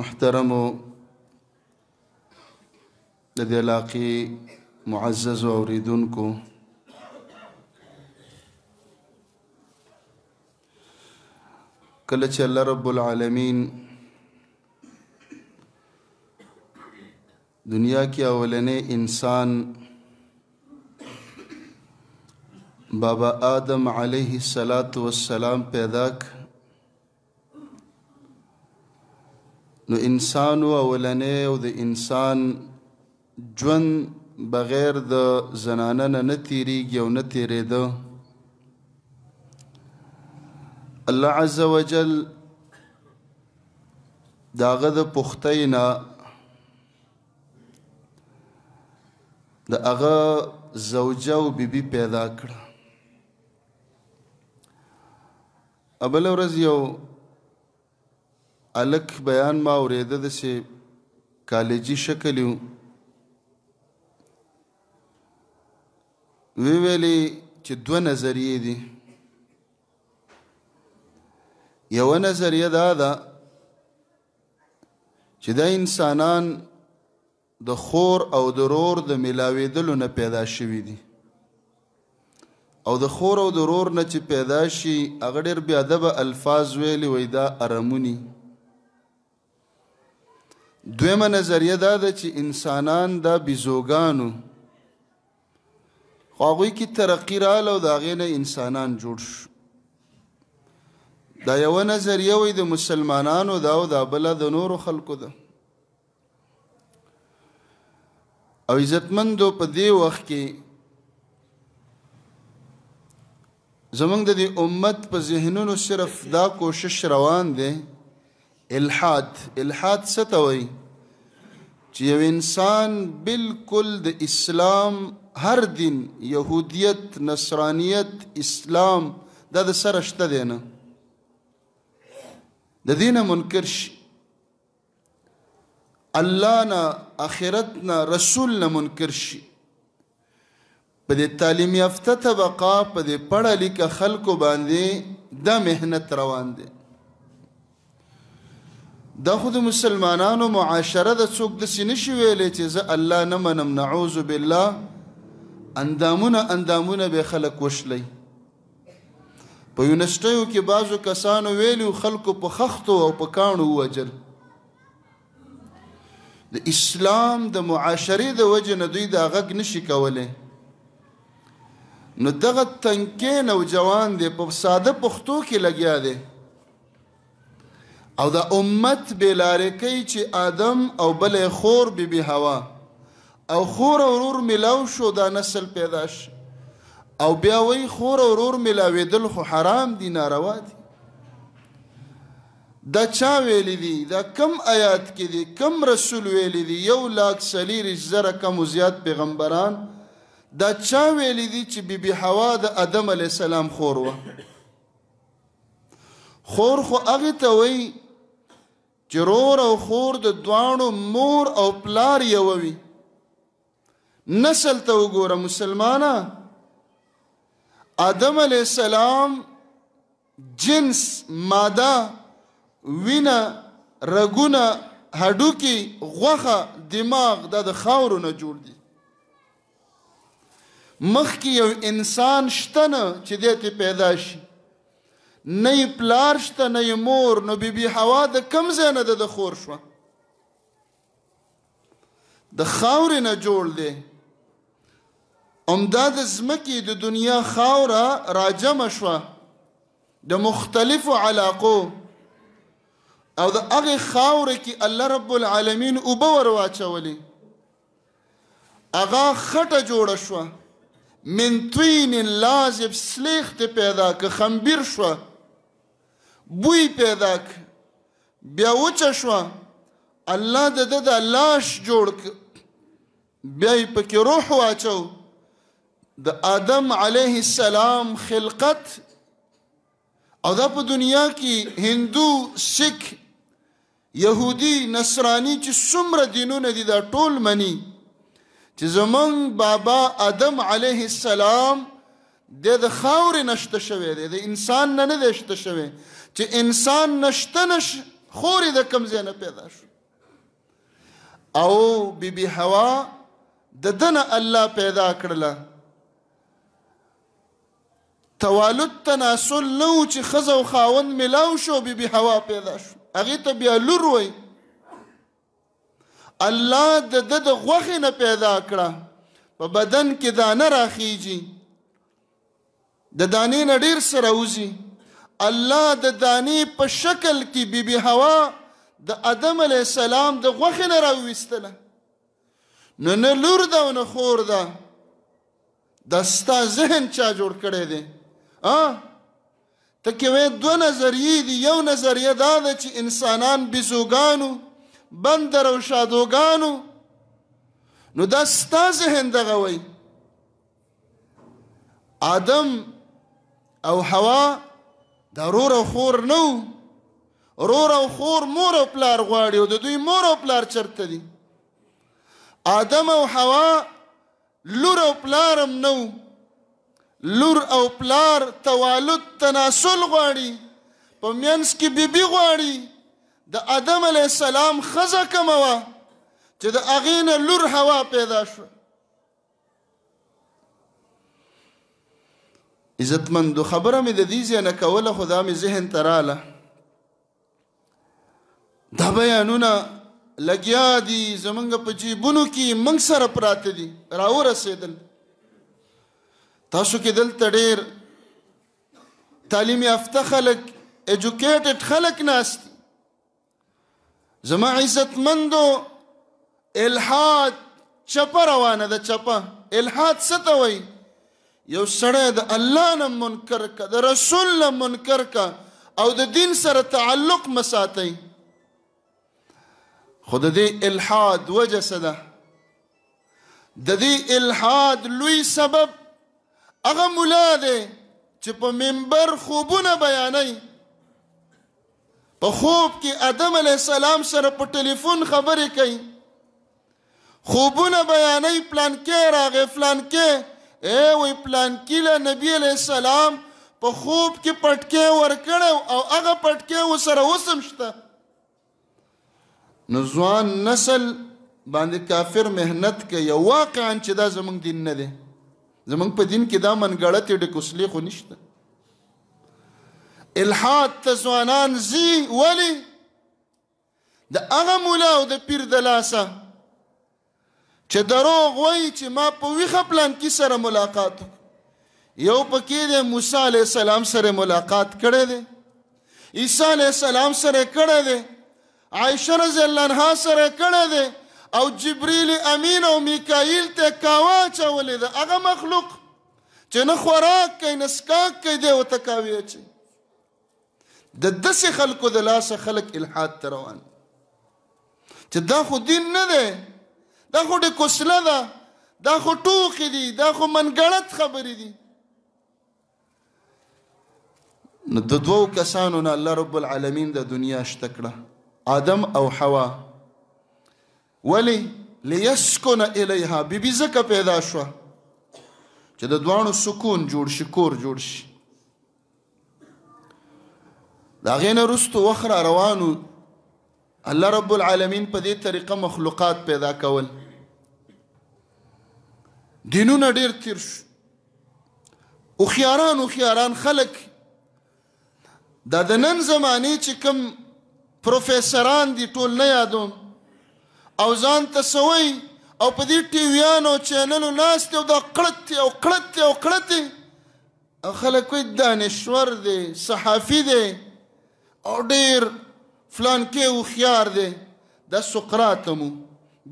محترمو الذي دې معزز او اوریدونکو کله الله رب العالمين دنیا کې اولنې انسان بابا آدم عليه الصلاة والسلام کړ نو انسان اولنې او د انسان ژوند بغیر د زنانه نه تیریږي او نه تیریده الله عز وجل داغه د پختینا د هغه زوجه او بیبي پیدا کړه ابل ورځ یو الک بیان ما اوریده د سي کالجی شکل یو وی ویلی چې دوه نظریې دي یو نظریه دا ده چې دا انسانان د خور او درور د ملاویدلو نه پیدا شوي دي او د خور او درور نه چې پیدا شي هغه ډېر بیا ادب الفاظ ویلي وای دا ارمونی دویمه نظریه دا ده چې انسانان دا بیزوګانو خواغوی کې ترقی رااله او د هغې نه انسانان جوړ شو دا یوه نظریه وی د مسلمانانو دا او دا بله د نورو خلکو ده او عزتمندو په دې وخت کې زمونږ د دې امت په ذهنونو صرف دا کوشش روان دی الحاد الحاد ستوي چې یو انسان بالکل د اسلام هر دین يهوديت نصرانيت اسلام دا د سره شته دی نه د دینه منکر شي الله نه اخرت نه رسول نه منکر شي په دې تعلیم یافته طبقه په دې پړه لیکه خلکو باندې د مهنت روان دي دا خود مسلمانانو معاشره د څوک د سینې شویلې چې ز الله نه منم نعوذ بالله اندامونه اندامونه به خلق وشلې په یونیورسيټیو کې بازو کسانو ویلو خلکو په خختو او په کانو وجل د اسلام د معاشري د وجه نه دوی دا غږ نشي کولای نو دغه تنکې نوجوان دی په ساده پښتو کې لګیا دی او د امت بلارې کوي چې آدم او بلې خور بی بی هوا او خور او ورور ملاو شو دا نسل پیدا شي او بیا وی خور او ورور ملاویدل خو حرام دي ناروا دي دا چا ویلی دی دا کم آیات کې دی کم رسول ویلی دی یو لاک سلیر زره کم زیات پیغمبران دا چا ویلی دی چې بی بی حوا د آدم علی السلام خور و خور خو هغه ته وی چرور او خور د دوانو مور او پلار یووي نسل ته وګوره مسلمانا آدم علی السلام جنس ماده وینه رګونه هډوکی غوخه دماغ د خاورو نه جوړ دي مخکې یو انسان شته نه چې دې پیدا شي نه پلار شته نه مور نو بیبي حوا د کم ځای نه د خور شوه د خاورې نه جوړ دی عمده د ځمکې د دنیا خاوره راجمه شوه د مختلفو علاقو او د هغې خاوره کې الله رب العالمین اوبه ور واچولې هغه خټه جوړه شوه من طین لازب سلیخت پیدا که خمبیر شوه بوی پیدا ک بیا وچ شو الله د د لاش جوړ ک بیا پکې روح واچو د آدم علیه السلام خلقت او دا په دنیا کې هندو سکھ يهودي نصراني چې څومره دینونه دي دا ټول مني چې زمونږ بابا آدم علیه السلام د خاور نشته شوی دی د انسان نه نه شته شوی چې انسان نشته نش خورې د کم ځای نه پیدا شو او بی بی حوا د دنه الله پیدا کړله توالد تناسل نو چې خزه او خاون ملاو شو بی بی حوا پیدا شو هغه ته بیا لور وای الله د د غوخه نه پیدا کړه په بدن کې دانه راخیږي د دانې نډیر سره وځي الله د دانی په شکل کې بیبي هوا د ادم علی السلام د غوخه نه راويستله نو نه لور ده او نه خور ده د ستا ذهن چا جوړ کړی دی ا ته کې وې دوه نظریې دي یو نظریه دا ده چې انسانان بيزوګانو بندر او شادوګانو نو دا ستا ذهن دغه وای آدم او حوا دا رور او خور نو رور او خور مور او پلار غواړي او د دوی مور او پلار چرته دي آدم او حوا لور او پلارم نو لور او پلار توالد تناسل غواړي په مینس کې بیبي غواړي د آدم علی السلام خزه کموه چې د اغینه لور هوا پیدا شوه عزتمندو خبره مې د دې ځنه کوله خدا مې ذهن تراله دا بیانونه لګیا دي زمونږ په جیبونو کې موږ سره پراته دي راورسېدل تاسو کې دلته ډېر تعلیم یافته خلک ایجوکیټډ خلک ناست زما عزتمندو الحاد چپه روانه ده چپه الحاد څه ته وایي یو سړی د الله نه منکر کا د رسول نه منکر کا او د دین سره تعلق مساتئ خود دې الحاد وجه سده د دې الحاد لوی سبب هغه مولا دی چې په منبر خوبونه بیانوي په خوب کې ادم علی السلام سره په ټلیفون خبرې کوي خوبونه بیانوي پلان کې راغی فلان کې اے وی پلان کله نبی علیہ السلام په خوب کې پټکې ورکړ او هغه پټکې وسره وسم شته نزوان نسل باندې کافر مهنت کوي واقعا چې دا زمونږ دین نه دی زمونږ په دین کې دا منګړتې ډکوسلې خو نشته الحاد ته ځوانان زی ولی د هغه مولا او د پیر د لاسه چې دروغ وای چې ما په ویخه پلان کې سره ملاقات یو پکې د موسی عليه السلام سره ملاقات کړي دي عیسی عليه السلام سره کړي دي عائشه رضی الله عنها سره کړي دي او جبريل امین او میکائیل ته کاوا چولې ده هغه مخلوق چې نه خوراک کوي نه سکاک کوي دی او تکاوي اچي د دسې خلکو د لاسه خلک الحاد تروان چې دا خو دین نه دی دا خو د کوسله ده دا خو ټوکې دي دا خو منګړت خبرې دي نو د دوو کسانو نه الله رب العالمین د دنیا شته کړه آدم او حوا ولی ليسكن الیها بیبی زکه پیدا شو چې د دوانو سکون جوړ شي کور جوړ شي دا غینه رستو وخر روانو الله رب العالمین په دې طریقه مخلوقات پیدا کول دینونه ډیر تیر او خياران او خياران خلق دا د نن زمانه چې کوم پروفیسوران دي ټول نه یادوم او ځان تسوي او په دې ټیویانو چینلو ناست او دا قړت او قړت او قړت خلک وي دانشور دي صحافي دي او ډیر فلان کې او خيار دی د سقراطم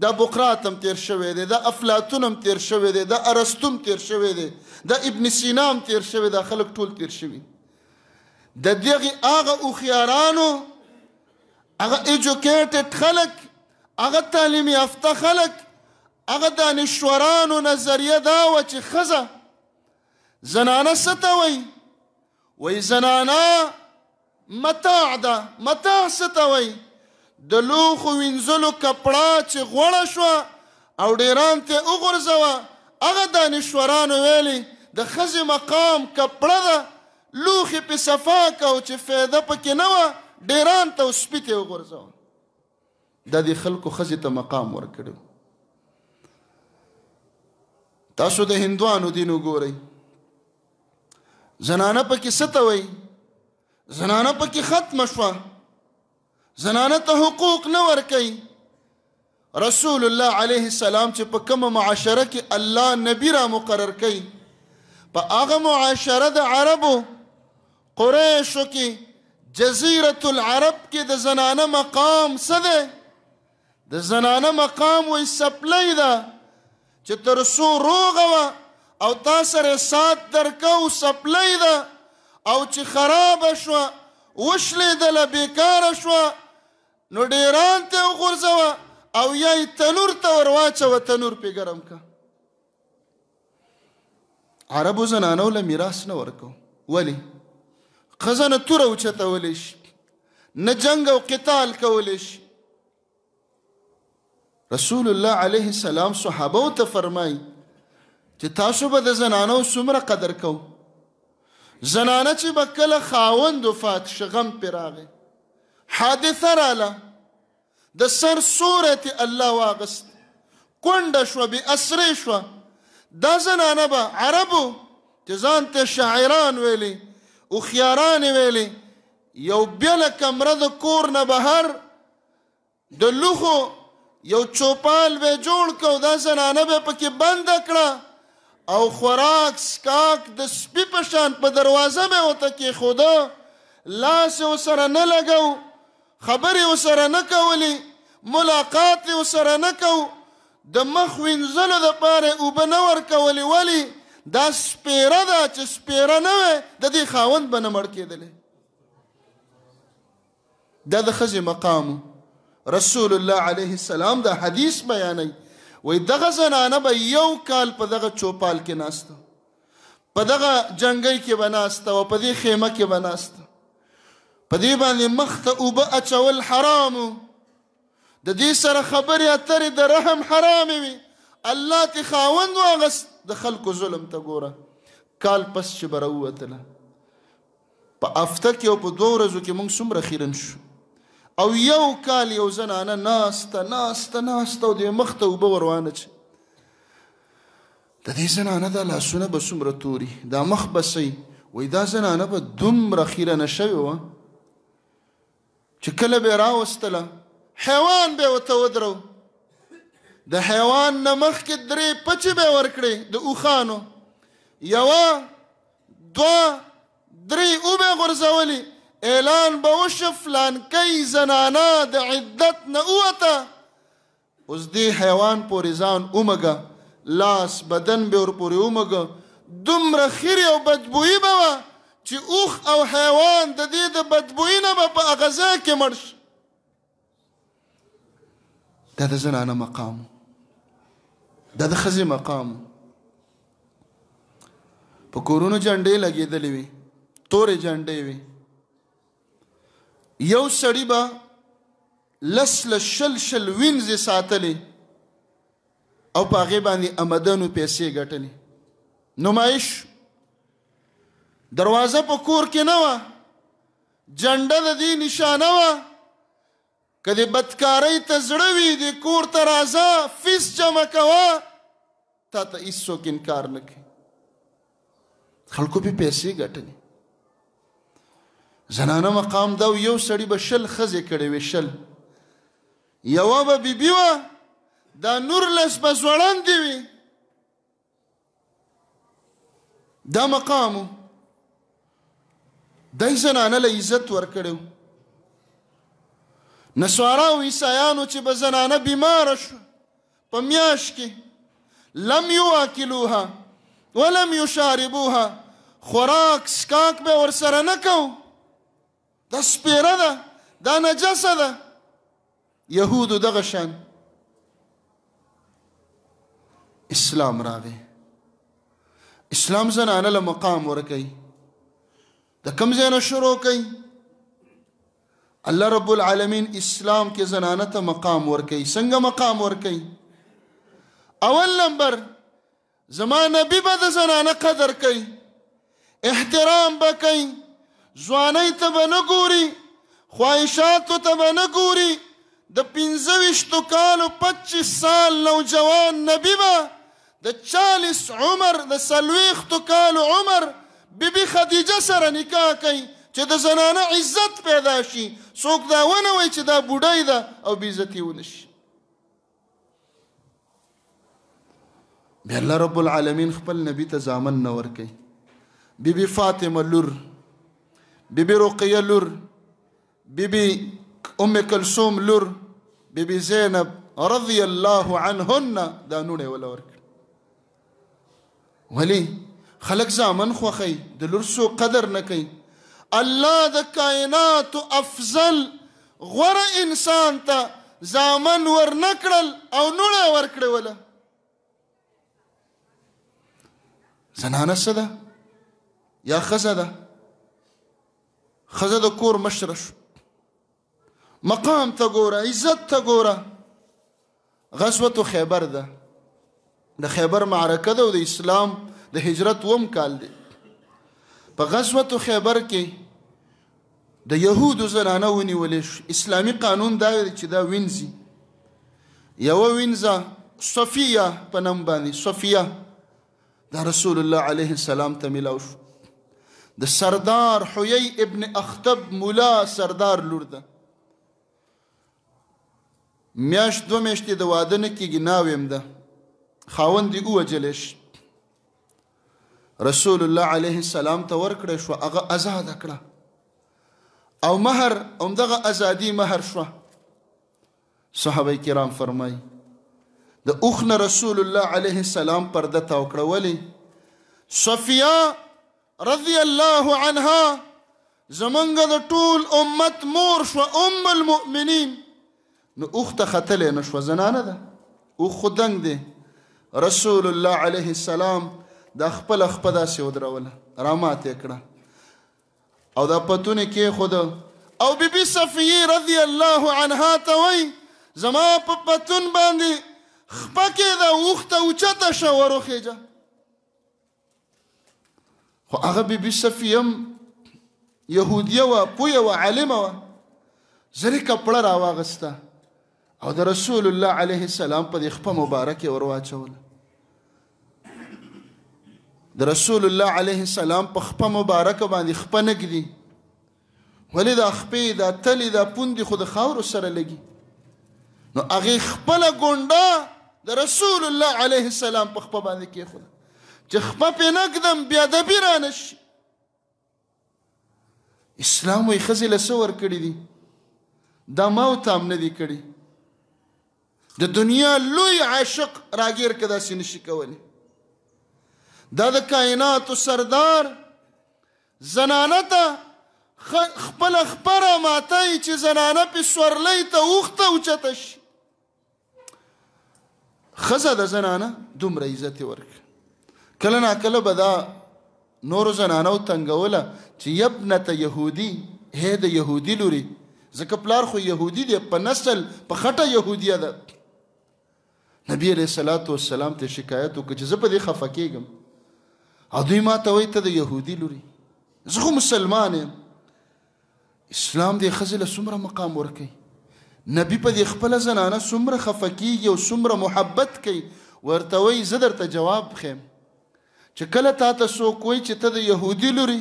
د بوقراطم تیر شوی دی د افلاطونم تیر شوی دی د ارسطوم تیر شوی دی د ابن سینام تیر شوی د خلک ټول تیر شوی د دغه هغه او خيارانو هغه ایجوکیټډ خلک هغه تعلیم یافته خلک هغه دانشورانو نظریه دا و چې خزه زنانه ستوي وي زنانه متاع ده متاع ستوي د لوخو وینځلو کپڑا چې غوړه شو او ډیران ته وګرځوا هغه دانشورانو ویلي د خزي مقام کپڑا ده لوخي په صفا کو چې فایده پکې نه و ډیران ته سپیته وګرځو د دې خلکو خزي ته مقام ورکړو تاسو د هندوانو دین وګورئ زنانه پکې ستوي زنانه پکې ختم شوه زنانه ته حقوق نه ورکي رسول الله عليه السلام چې په کوم معاشره کې الله نبی را مقرر کړي په هغه معاشره د عربو قریشو کې جزیره العرب کې د زنانه مقام څه دی د زنانه مقام وې سپلې ده چې تر سو روغه او تاسو سره سات درکو سپلې ده او چې خراب شو وشلې د بیکار شو نو ډیران ته وغورځوه او یا تنور ته ور واچوه تنور پې ګرم کا عربو زنانو له میراث نه ورکو ولی خزانه توره اوچته ولی شي نه جنگ او قتال کولی شي رسول الله علیه السلام صحابه ته فرمای چې تاسو به د زنانو څومره قدر کوئ زنانه چې بکله خاوند وفات شغم پراغه حادثه رااله د سر صورت الله واغست کونډه شو به اسره شو دا زنانه به عربو تزان ته شاعران ویلي او خياران ویلي یو بل کمره د کور نه بهر د لوخو یو چوپال به جوړ کو دا زنانه به پکې بند کړه او خوراک سکاک د سپی پشان په دروازه مې وته کې خدا لاس وسره نه لګاو خبرې وسره نه کولې ملاقات وسره نه کو د مخ وینځلو د پاره او بنور کولې ولی دا سپیره دا چې سپیره نه وي د دې خاوند بنه مړ کېدلې دا د خزي مقام رسول الله عليه السلام دا حدیث بیانوي وای دغه زنانه به یو کال په دغه چوپال کې ناشته په دغه جنگي کې بناسته او په دې خیمه کې بناسته په دې باندې مخته او به اچول حرام د دې سره خبرې اترې د رحم حرام وي الله تی خاوند واغس د خلکو ظلم ته ګوره کال پس چې بروتله په افته کې او په دوه ورځو کې موږ څومره خیرن شو او یو کال یو زنانه ناسته ناسته ناسته او د مخ ته اوبه وروانه چې د دې زنانه د لاسونه به څومره توري دا مخ به سی وای دا زنانه به دومره خیره نه شوې وه چې کله به راوستله حیوان به ورته ودرو د حیوان نه مخکې درې پچې به ورکړې د اوښانو یوه دوه درې اوبه غورځولې اعلان به وشو فلان کوي زنانا د عدت نه اوته اوس دې حیوان پورې ځان اومګه لاس بدن به ور پورې اومګه دومره خیر او بدبوئی به وه چې اوخ او حیوان د دې د بدبوئی نه به په اغزا کې مړ شي دا د زنانه مقام دا د خزي مقام په کورونو جنډې لګېدلې وي تورې جنډې وي یو سړی به لس لشل شل وینځي ساتلې او په هغه باندې آمدنو پیسې ګټلې نمایش دروازه په کور کې نه و جنډه د دې نشانه و کدی بدکاری ته زړوي د کور ته راځه فیس جمع کوا تا ته هیڅوک انکار نه کوي خلکو په پیسې ګټلې زنانه مقام دا یو سړی به شل خزه کړي وي شل یو به بیبي وا دا نور لس بس وړاندې وي دا مقام دای زنانه له عزت ورکړو نسوارا او عیسایانو چې به زنانه بیمار شو په میاش کې لم یواکلوها ولم یشاربوها خوراک سکاک به ورسره نه کوو دا سپیره ده دا نجسه ده یهودو دغه شان اسلام راغی اسلام زنانه له مقام ورکوي د کوم ځای نه شروع کوي الله رب العالمین اسلام کې زنانه ته مقام ورکوي څنګه مقام ورکوي اول نمبر زما نبی به د زنانه قدر کوي احترام به کوي ځواني ته به نه ګوري خواهشاتو ته به نه ګوري د پنځوشتو کالو پچیس سال نوجوان نبی به د چالیس عمر د څلوېښتو کالو عمر بیبي خدیجه سره نکاح کوي چې د زنانه عزت پیدا شي څوک دا ونه وای چې دا بوډۍ ده او بیزتی ونشي بیا الله رب العالمین خپل نبی ته ځامن نه ورکي بیبي فاطمه لور بیبي رقیه لور بیبي ام کلثوم لور بیبي زینب رضی الله عنهن دا نونه ولا ورک ولی خلق زامن خوخی د لور سو قدر نه کوي الله د کائنات افضل غوره انسان ته زامن ور نکړل او نونه ور کړول زنانه صدا یا خزه ده خزه د کور مشره شو مقام ته ګوره عزت ته ګوره غزوه خیبر ده د خیبر معرکه ده او د اسلام د هجرت وم کال دی په غزوه خیبر کې د يهودو زنانه ونیولې شو اسلامي قانون دا چې دا وینځي یو وینځه صفیه په نوم باندې صفیه دا رسول الله عليه السلام ته ملاو شو د سردار حیی ابن اختب مولا سردار لور ده میاش دو میشتې د واده نه کېږي ناویم ده خاوند یې ووجلی رسول الله علیه السلام ته ورکړی شو هغه ازاده کړه او مهر همدغه ازادي مهر شوه صحابه کرام فرمای د اوخنه رسول الله علیه السلام پرده تاو کړولې صفیه رضی الله عنها زمونږ د ټول امت مور شو ام المؤمنین نو اوخته ختلې نه شو زنانه ده او خدنګ دی رسول الله علیه السلام د خپل خپدا سی ودروله رامات کړه او دا پتون کې خود او بی بی صفیه رضی الله عنها ته وای زما په پتون باندې خپکه دا اوخته اوچته شو ورخه خو هغه بیبي صفیم يهوديه و پوی و عالم و زری کپړه راواغستا او د رسول الله عليه السلام په خپل مبارک ورواچول د رسول الله عليه السلام په خپل مبارک باندې خپنه کړي ولې د خپې د تلې د پوندې خود خاور سره لګي نو هغه خپل ګونډه د رسول الله عليه السلام په خپل باندې کې خو چې خپه پې نه کړم بیا د بی رانه شي اسلام وایي ښځې له څه ورکړي دي دا ما ورته هم نه دي کړي د دنیا لوی عاشق راګیر که داسې نشي کولی دا د کائناتو سردار زنانه ته خپل خبره ماتای چې زنانه په سورلې ته اوخته اوچته شي خزه د زنانه دومره عزت ورک کله نه کله به دا نورو زنانو تنګوله چې یبنت یهودی هې د یهودی لوري ځکه پلار خو یهودی دی په نسل په خټه یهودیه ده نبی علیہ الصلات والسلام ته شکایت وکړ چې زه په دې خفه کېږم ادوی ما ته وایي ته د یهودی لوري زه خو مسلمان یم اسلام دې خزله څومره مقام ورکي نبی په دې خپل زنانه څومره خفه کېږي او څومره محبت کوي ورته وایي زه درته جواب خیم چې کله تا ته سو کوی چې ته د يهودي لوري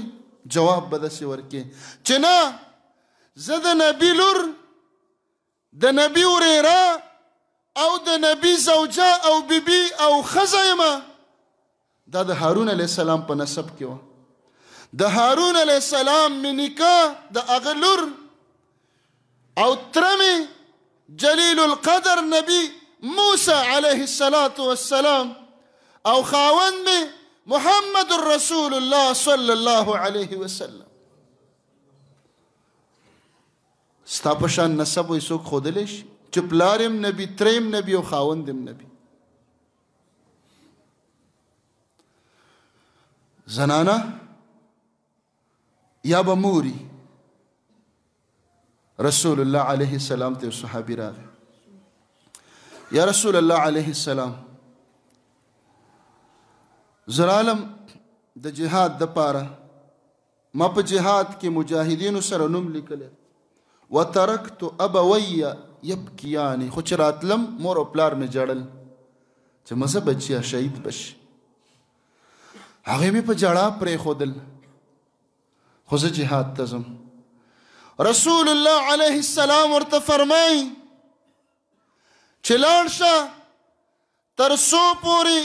جواب به دسي ورکې چې نه زه د نبی لور د نبی وريره او د نبی زوجه او بیبي او خزایمه دا د هارون علی السلام په نسب کې و د هارون علی السلام منیکا د اغلور او ترمه جلیل القدر نبی موسی علیه السلام او خاوند می محمد رسول الله صلی الله علیه وسلم ستا په شان نسب وي څوک خودلې شي چې پلارم نبی تریم نبی او خاوندم نبی زنانه یا به موري رسول الله علیه السلام ته صحابي راغی یا رسول الله علیه السلام زرالم د جهاد د پاره ما په جهاد کې مجاهدینو سره نوم لیکل وترکت ابوي يبكيان خو چې راتلم مور او پلار مې جړل چې مزه بچیا شهید بش هغه مې په جړه پرې خودل خو زه جهاد ته ځم رسول الله عليه السلام ورته فرمای چې لاړ شه تر سو پوری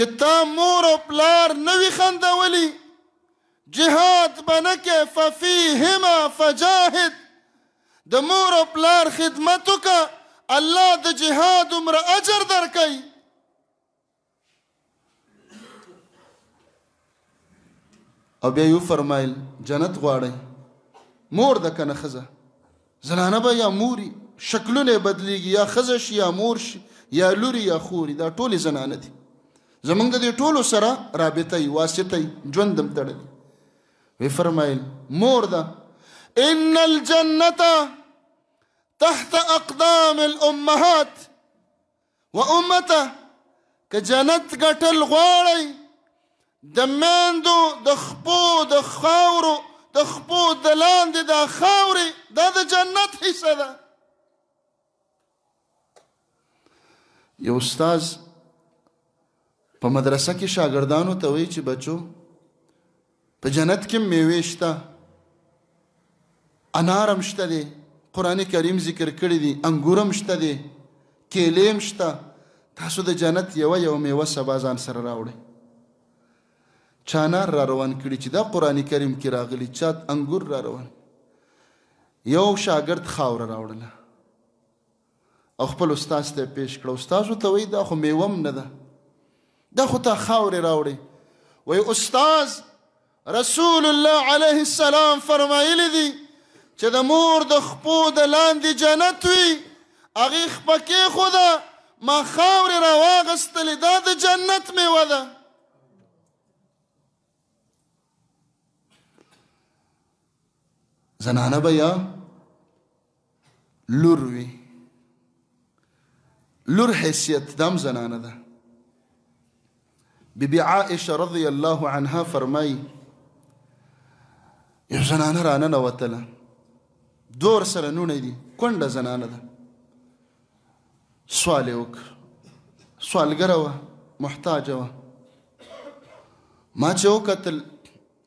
چې تا مور او پلار نوی خندولی جهاد بنکه ففیهما فجاهد د مور او پلار خدمت وکا الله د جهاد عمر اجر درکای او بیا یو فرمایل جنت غواړي مور د کنه خزه زنانه به یا موري شکلونه بدلیږي یا خزه شي یا مور شي یا لوري یا خوري دا ټول زنانه دي زمونږ د دې ټولو سره رابطه ای واسطه ای ژوندم تړلی وی فرمایل مور ده ان الجنه تحت اقدام الامهات وامته که جنت ګټل غواړي د مندو د خپو د خاورو د خپو د لاندې د خاورې دا د جنت حصه ده یو استاذ په مدرسه کې شاګردانو ته وایي چې بچو په جنت کې میوه شته انارم شته دی قران کریم ذکر کړی دی انګورم شته دی کېلیم شته تاسو د جنت یو یو میوه سبا ځان سره راوړئ چانه را روان کړي چې دا قران کریم کې راغلی چات انګور را روان یو شاګرد خاور راوړله او خپل استاد ته پیش کړ استاد ته وایي دا خو میوم نه ده د خو ته خاورې راوړي وای استاز رسول الله علیه السلام فرمایلی دی چې د مور د خپو د لاندې جنت وي هغې خپه کېښوده ما خاورې را واغستلې دا د جنت میوه ده زنانه به یا لور وي لور حیثیت دم زنانه ده بی بی عائشه رضی الله عنها فرمای یو زنانه رانه نوتله دور سره نونه دي کونډه زنانه ده سوال یې وکړ سوالګره وه محتاجه وه ما چې وکتل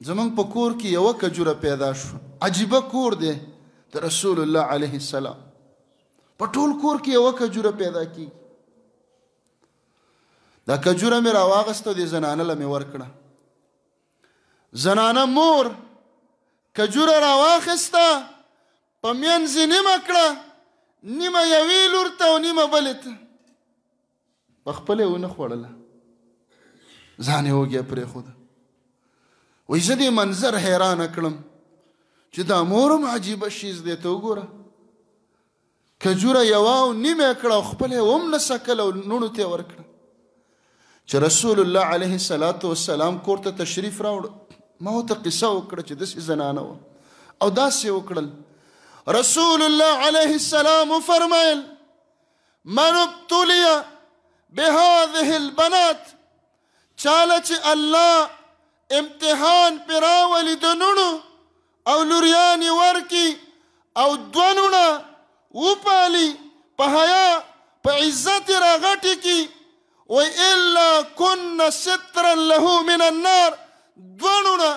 زمونږ په کور کې یوه کجوره پیدا شو عجیبه کور دی د رسول الله علیه السلام په ټول کور کې یوه کجوره پیدا کیږي دا کجوره مې راواغسته د زنانه لمې ورکړه زنانه مور کجوره راواخسته په منځ نیمه کړه نیمه یوې لور ته او نیمه بلې ته په خپلې ونه خوړله ځان یې وږې پرېښوده وایي زه دې منظر حیرانه کړم چې دا مور هم عجیبه شیز دی ته وګوره کجوره یوه او نیمه یې کړه او خپل یې هم نه سکله او نوڼو ته یې ورکړه چې رسول الله عليه الصلاه والسلام کوړه تشریف راوړ ما ته قصه وکړه چې داسې زنانه و او داسې وکړل رسول الله عليه السلام فرمایل من ابتلي بهذه البنات چاله چې الله امتحان پراولي د نونو او لوریان ورکی او دونونه وپالي په حیا په عزت راغټي کی و الا كنا سترا له من النار دونونه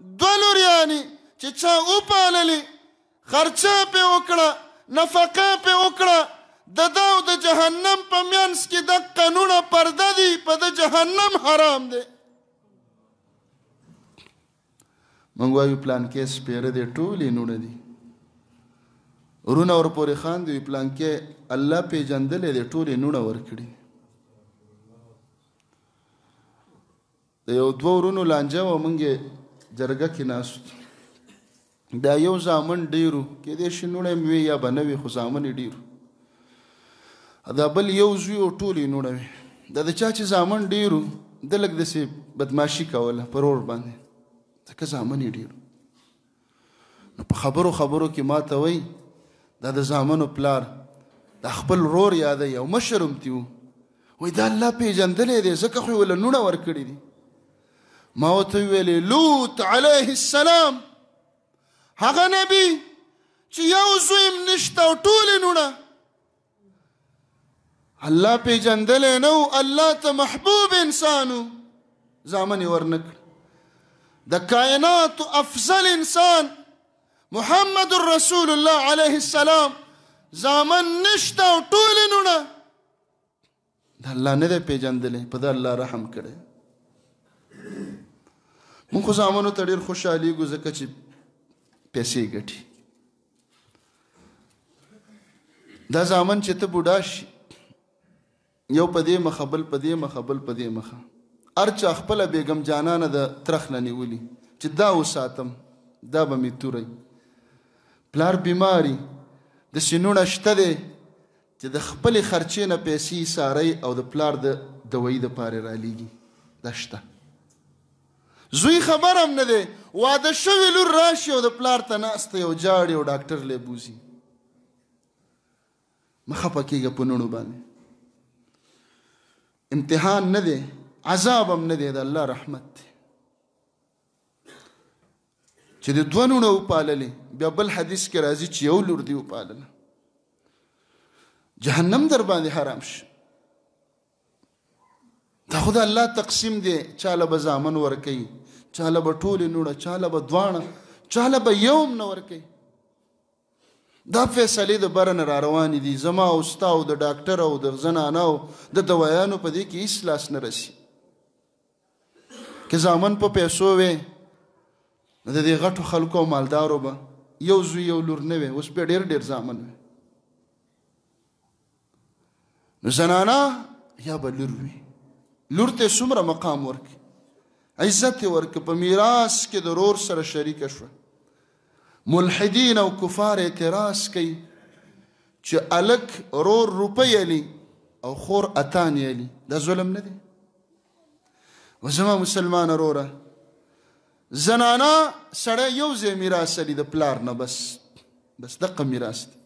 دلورياني چې چا وپاللي خرچه په وکړه نفقه په وکړه د داو د جهنم په میانس کې د قانون پرده دی په د جهنم حرام دی مونږ وایو پلان کې سپیره دی ټولې نونه دي ورونه ور پورې خان دی پلان کې الله پیجندلې دی ټولې نونه ور کړی د یو دوه ورونو لانجه و مونږه جرګه کې ناست دا یو زامن ډیرو کې دې شنوړې مې یا بنوي خو زامن ډیرو دا بل یو زوی او ټولې نوړې دا د چا چې زامن ډیرو د لګ دسې بدماشي کوله پرور باندې ځکه زامن ډیرو نو په خبرو خبرو کې ما ته وای دا د زامنو پلار د خپل رور یاد یو مشرم تیو وای دا الله پیجندلې دې زکه خو ول نونه ور کړی دي ما وته ویلې لوط عليه السلام هغه نبی چې یو زویم نشته او ټول نوړه الله پیجندل نو الله ته محبوب انسانو زامن ورنک د کائنات افضل انسان محمد رسول الله عليه السلام زامن نشته او ټول نوړه د الله نه پیجندل په د الله رحم کړي مونږ خو زامنو ته ډېر خوشحالېږو ځکه چې پیسې ګټي دا زامن چې ته بوډا شي یو په دې مخه بل په دې مخه بل په دې مخه هر چا خپله بیګم جانانه د ترخ نه نیولي چې دا وساتم دا به مې توری پلار بیماري داسې نوڼه شته دی چې د خپلې خرچې نه پیسې ساری او د پلار د دوایي دپاره رالیږي دا شته زوی خبر هم نه دی واده شوی لور راشي او د پلار ته ناست یو جاړي او ډاکټر لې بوزي مخه پکېږه په نونو باندې امتحان نه دی عذاب هم نه دی د الله رحمت دی چې د دوه نونه وپاللې بیا بل حدیث کې راځي چې یو لور دی وپالله جهنم در باندې حرام شي دا خو د الله تقسیم دی چاله به زامن ورکوي چاله به ټول نوړه چاله به دواړه چاله به یوم نه ورکي دا فیصله د برن را روان دي زما او ستا او د ډاکټر او د زنانه او د دوایانو په دې کې هیڅ لاس نه رسی که ځامن په پیسو وې د دې غټو خلکو مالدارو به یو زوی یو لور نه وې اوس په ډېر ډېر ځامن وې نو زنانا یا به لور وي لور ته څومره مقام ورکي عزت ورک په میراث کې د رور سره شریک شو ملحدین او کفار اعتراض کوي چې الک رور روپی علی او خور اتان علی دا ظلم نه دی وزما مسلمان وروره زنانا سړی یو ځای میراث علی د پلار نه بس بس دغه میراث دی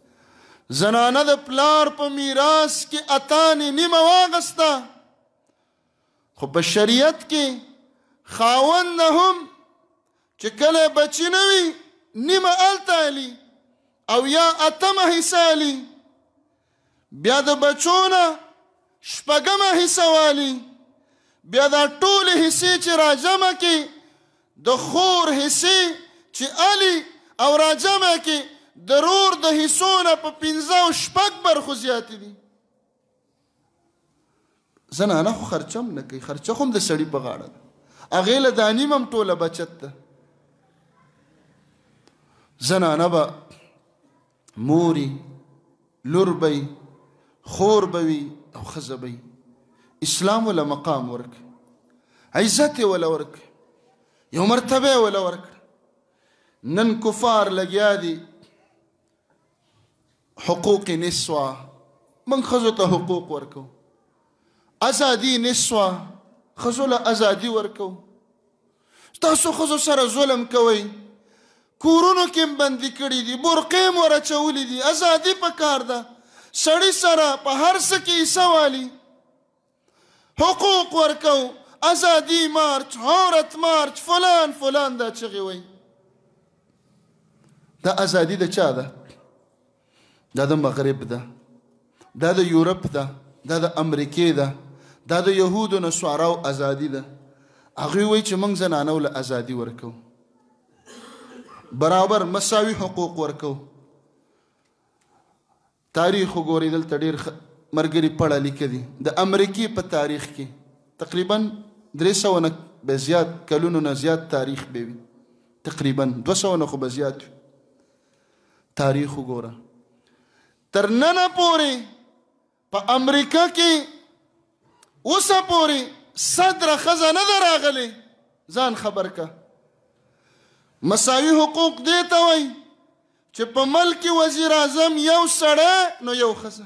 زنانا د پلار په میراث کې اتان نیمه واغستا خو په شریعت کې خاوند هم چې کله بچی نه وي نیمه التالی او یا اتمه حصہ لی بیا د بچونه شپږمه حصہ والی بیا دا ټول حصے چې راجمه کې د خور حصے چې علي او راجمه کې ضرور د حصونه په 15 شپږ برخو زیات دي زنانه خو خرچم نه کوي خرچه هم د سړي په غاړه ده اغه له دانیم هم ټوله بچت ده زنانه به موري لوربي خور بوي او خزبي اسلام ولا مقام ورک عزت ولا ورک یو مرتبه ولا ورک نن کفار لګیا دي حقوق نسوا من خزو ته حقوق ورکو ازادي نسوا خزو له ازادي ورکو تاسو خو سره ظلم کوئ کورونو کې بندي کړی دي برقې مور اچولې دي ازادي په کار ده سړی سره په هر څه کې سوالي حقوق ورکو ازادي مارچ عورت مارچ فلان فلان دا چغي وي دا ازادي د چا ده دا د مغرب ده دا د یورپ ده دا د امریکې ده دا د يهودو نصاراو ازادي ده هغه وای چې موږ زنانو له ازادي ورکو برابر مساوي حقوق ورکو تاریخ وګورئ دلته ډیر مرګري پړه لیکلي د امریکای په تاریخ کې تقریبا 300 نه بزیات کلونو نه زیات تاریخ به وي تقریبا 200 نه خو بزیات تاریخ وګوره تر نن پورې په امریکا کې اوسه پورې صدر خزه نه دراغلی ځان خبر کا مساوي حقوق دی ته وای چې په ملک وزیر اعظم یو سړی نو یو خزه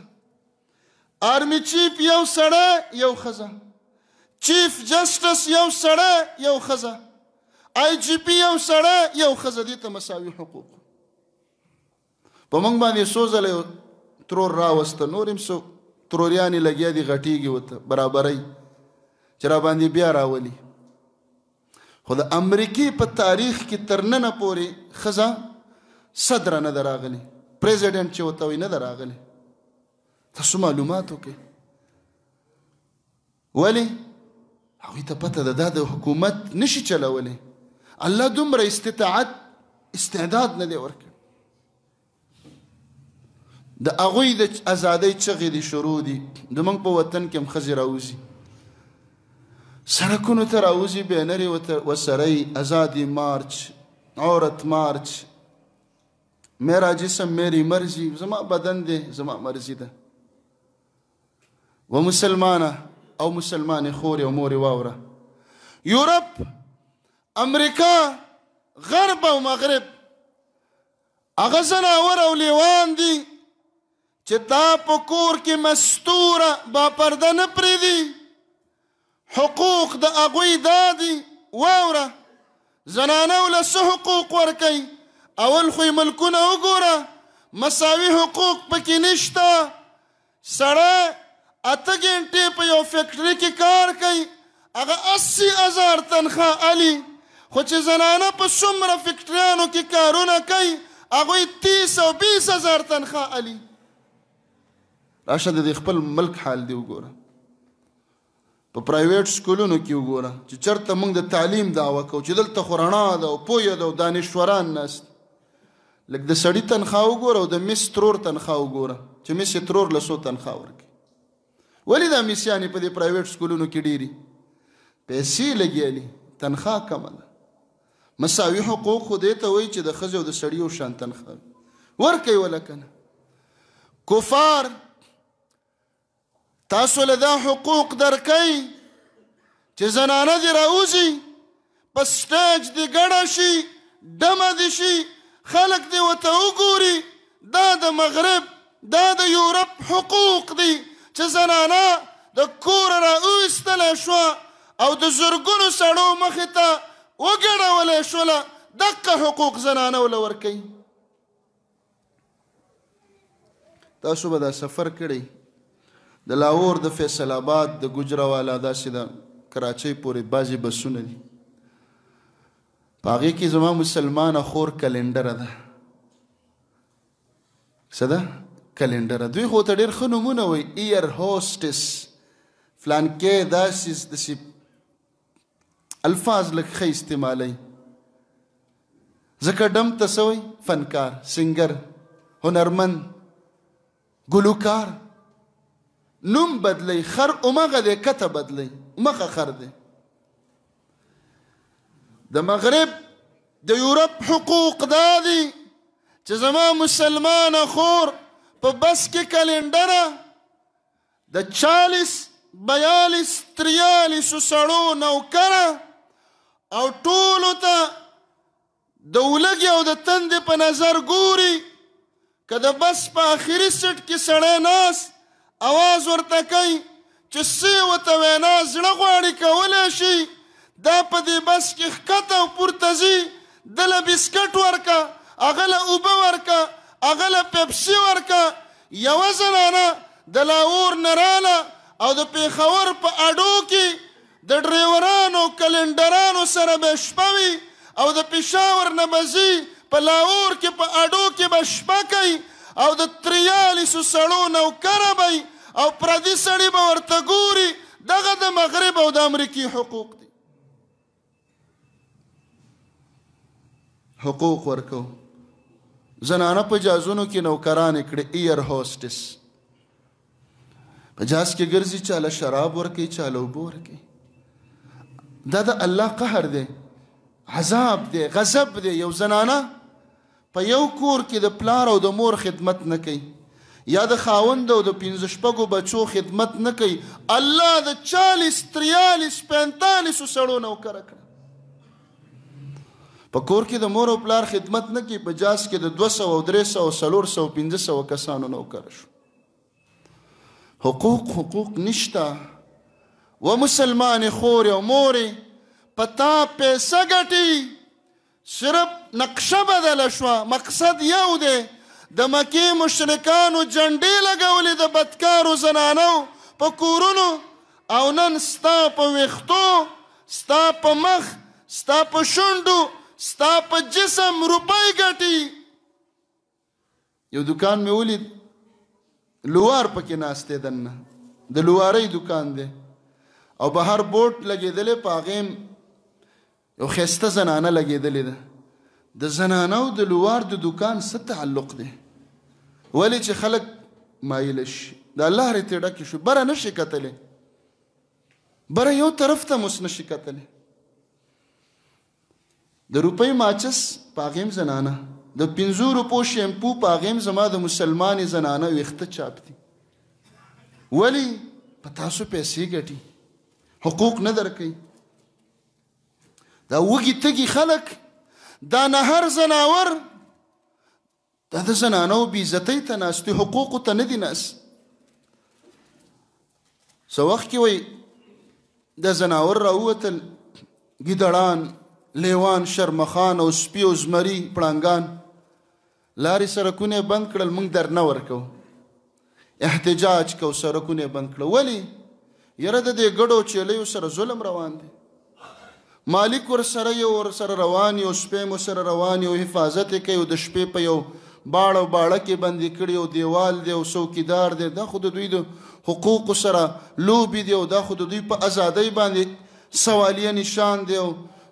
آرمی چیف یو سړی یو خزه چیف جسټس یو سړی یو خزه آی جی پی یو سړی یو خزه دي ته مساوي حقوق په موږ باندې سوزل ترور راوست نورم سو تروریانی لګیا دي غټیږي وته برابرۍ چې را باندې بیا راولي خو د امریکې په تاریخ کې تر ننه پورې خزا صدر نه دراغلی پریزیدنت چې وته نه دراغلی تاسو معلومات وکړي ولی هغه ته پته ده د حکومت نشي چلولې الله دومره استطاعت استعداد نه دی ورکړ د اغوی د ازادۍ چغې دي شروع دي د موږ په وطن کې هم خزي راوځي سرکونو ته راوځي بینرې وسرۍ ازادي مارچ عورت مارچ میرا جسم میری مرضی زما بدن دی زما مرضی ده و مسلمانه او مسلمان خور او مور واوره یورپ امریکا غرب او مغرب هغه زناور او لیوان دي چې دا په کور کې مستوره با پرده نه پریدي حقوق د اغوی دادي واوره زنانه ول حقوق ورکي اول خو ملکونه وګوره مساوي حقوق پکې نشته سړی اته ګنټې په یو فیکټري کې کار کوي هغه 80000 تنخواه علي خو چې زنانه په څومره فیکټریانو کې کارونه کوي هغه 30 او 20000 تنخواه علي راشد د خپل ملک حال دی وګوره په پرایویټ سکولونو کې وګوره چې چرته موږ د تعلیم داوا کوو چې دلته خورانا ده او پوهه ده او دانشوران نست لکه د سړی تنخوا وګوره او د میس ترور تنخوا وګوره چې میس ترور لسو تنخوا ورکي ولې دا میسیانې په دې پرایویټ سکولونو کې ډېری پیسې لګیالي تنخوا کمه ده مساوي حقوق خو دې ته وایي چې د ښځې او د سړي یو شان تنخوا ورکوي ولکنه کفار تاسو له دا حقوق درکئ چې زنانه دې راوځي په سټیج دې ګډه شي دمه دې شي خلک دې ورته وګوري دا د مغرب دا د یورپ حقوق دي چې زنانه د کوره راویستلی شوه او د زرګونو سړو مخې ته وګڼولی شوله دقه حقوق زنانه وله ورکوي تاسو به دا سفر کړئ د لاهور د فیصل آباد د ګجراوالا داسې د کراچۍ پورې بازي بسونه دي پاغې کې زما مسلمان خور کلندر ده صدا کلندر دوی خو ته ډېر ښه نومونه وي ایر هوسټس فلان کې داسې داسې الفاظ لږ ښه استعمالوي ځکه ډم ته څه فنکار سنگر هنرمند ګلوکار نوم بدلی خر اومغه دی کته بدلی اومغه خر دی د مغرب د یورپ حقوق دادي چې زما مسلمان خور په بس کې کلندره د 40 42 43 سړو نوکره او ټول ته د ولګي او د تند په نظر ګوري کله بس په اخیری سټ کې سړی ناست اواز ورته کوي چې سی وته وینا زړه غواړي کولای شي دا په دې بس کې ښکته او پورته ځي دله بسکټ ورکا هغه له اوبه ورکا هغه له پیپسي ورکا یوه زنانه د لاور نه راله او د پیښور په اډو کې د ډریورانو کلندرانو سره به شپوي او د پېښور نه بزي په لاور کې په اډو کې به شپه کوي او د 43 سړو نوکر به او پردي سړي به ورته ګوري دغه د مغرب او د امریکای حقوق دي حقوق ورکو زنانه په جازونو کې نوکران کړي ایر هوستس په جاز کې ګرځي چاله شراب ورکي چاله وبور کې دا د الله قهر دی عذاب دی غضب دی یو زنانه په یو کور کې د پلار او د مور خدمت نه کوي یا د خاوند او د پنځه شپږو بچو خدمت نه کوي الله د 40 43 45 سړو نو کړ په کور کې د مور او پلار خدمت نه کوي په جاس کې د 200 او 300 او 400 او 500 کسانو نو کړ حقوق حقوق نشتا و مسلمان خور او مور پتا پیسې ګټي صرف نقشه بدله شوه مقصد یو دی د مکې مشرکانو جنډې لګولې د بدکارو زنانو په کورونو او نن ستا په ویښتو ستا په مخ ستا په شونډو ستا په جسم روپۍ ګټي یو دکان مې ولید لوار پکې ناستې دنه د لوارۍ دکان دی او بهر بوټ لګېدلې په هغې یو ښایسته زنانه لګېدلې ده د زنانو د لوار د دکان څه تعلق دی ولې چې خلک مایل شي د الله رته ډک شو بره نشي کتلې بره یو طرف ته مس نشي کتلې د روپۍ ماچس پاغیم زنانه د 500 روپو شیمپو پاغیم زما د مسلمانې زنانه وخته چاپ دي ولی په تاسو پیسې ګټي حقوق نه درکې دا وګي تګي خلک دا نه هر زناور دا د زنانو بي عزتۍ ته ناستي حقوق ته نه دي ناس سو وخت کې وای د زناور راوتل ګیدړان لیوان شرمخان او سپي او زمري پړنګان لارې سرکونه بند کړل موږ در نه ورکو احتجاج کو سرکونه بند کړل ولی یره د دې ګډو چلیو سره ظلم روان دی مالک ور سره یو ور سره روان یو شپې مو سره روان یو حفاظت کوي د شپې په یو باړ او باړه کې بندي کړي او دیوال دی او څوکیدار دی دا خود دوی د حقوق سره لوبي دی او دا خود دوی په ازادۍ باندې سوالیه نشان دی او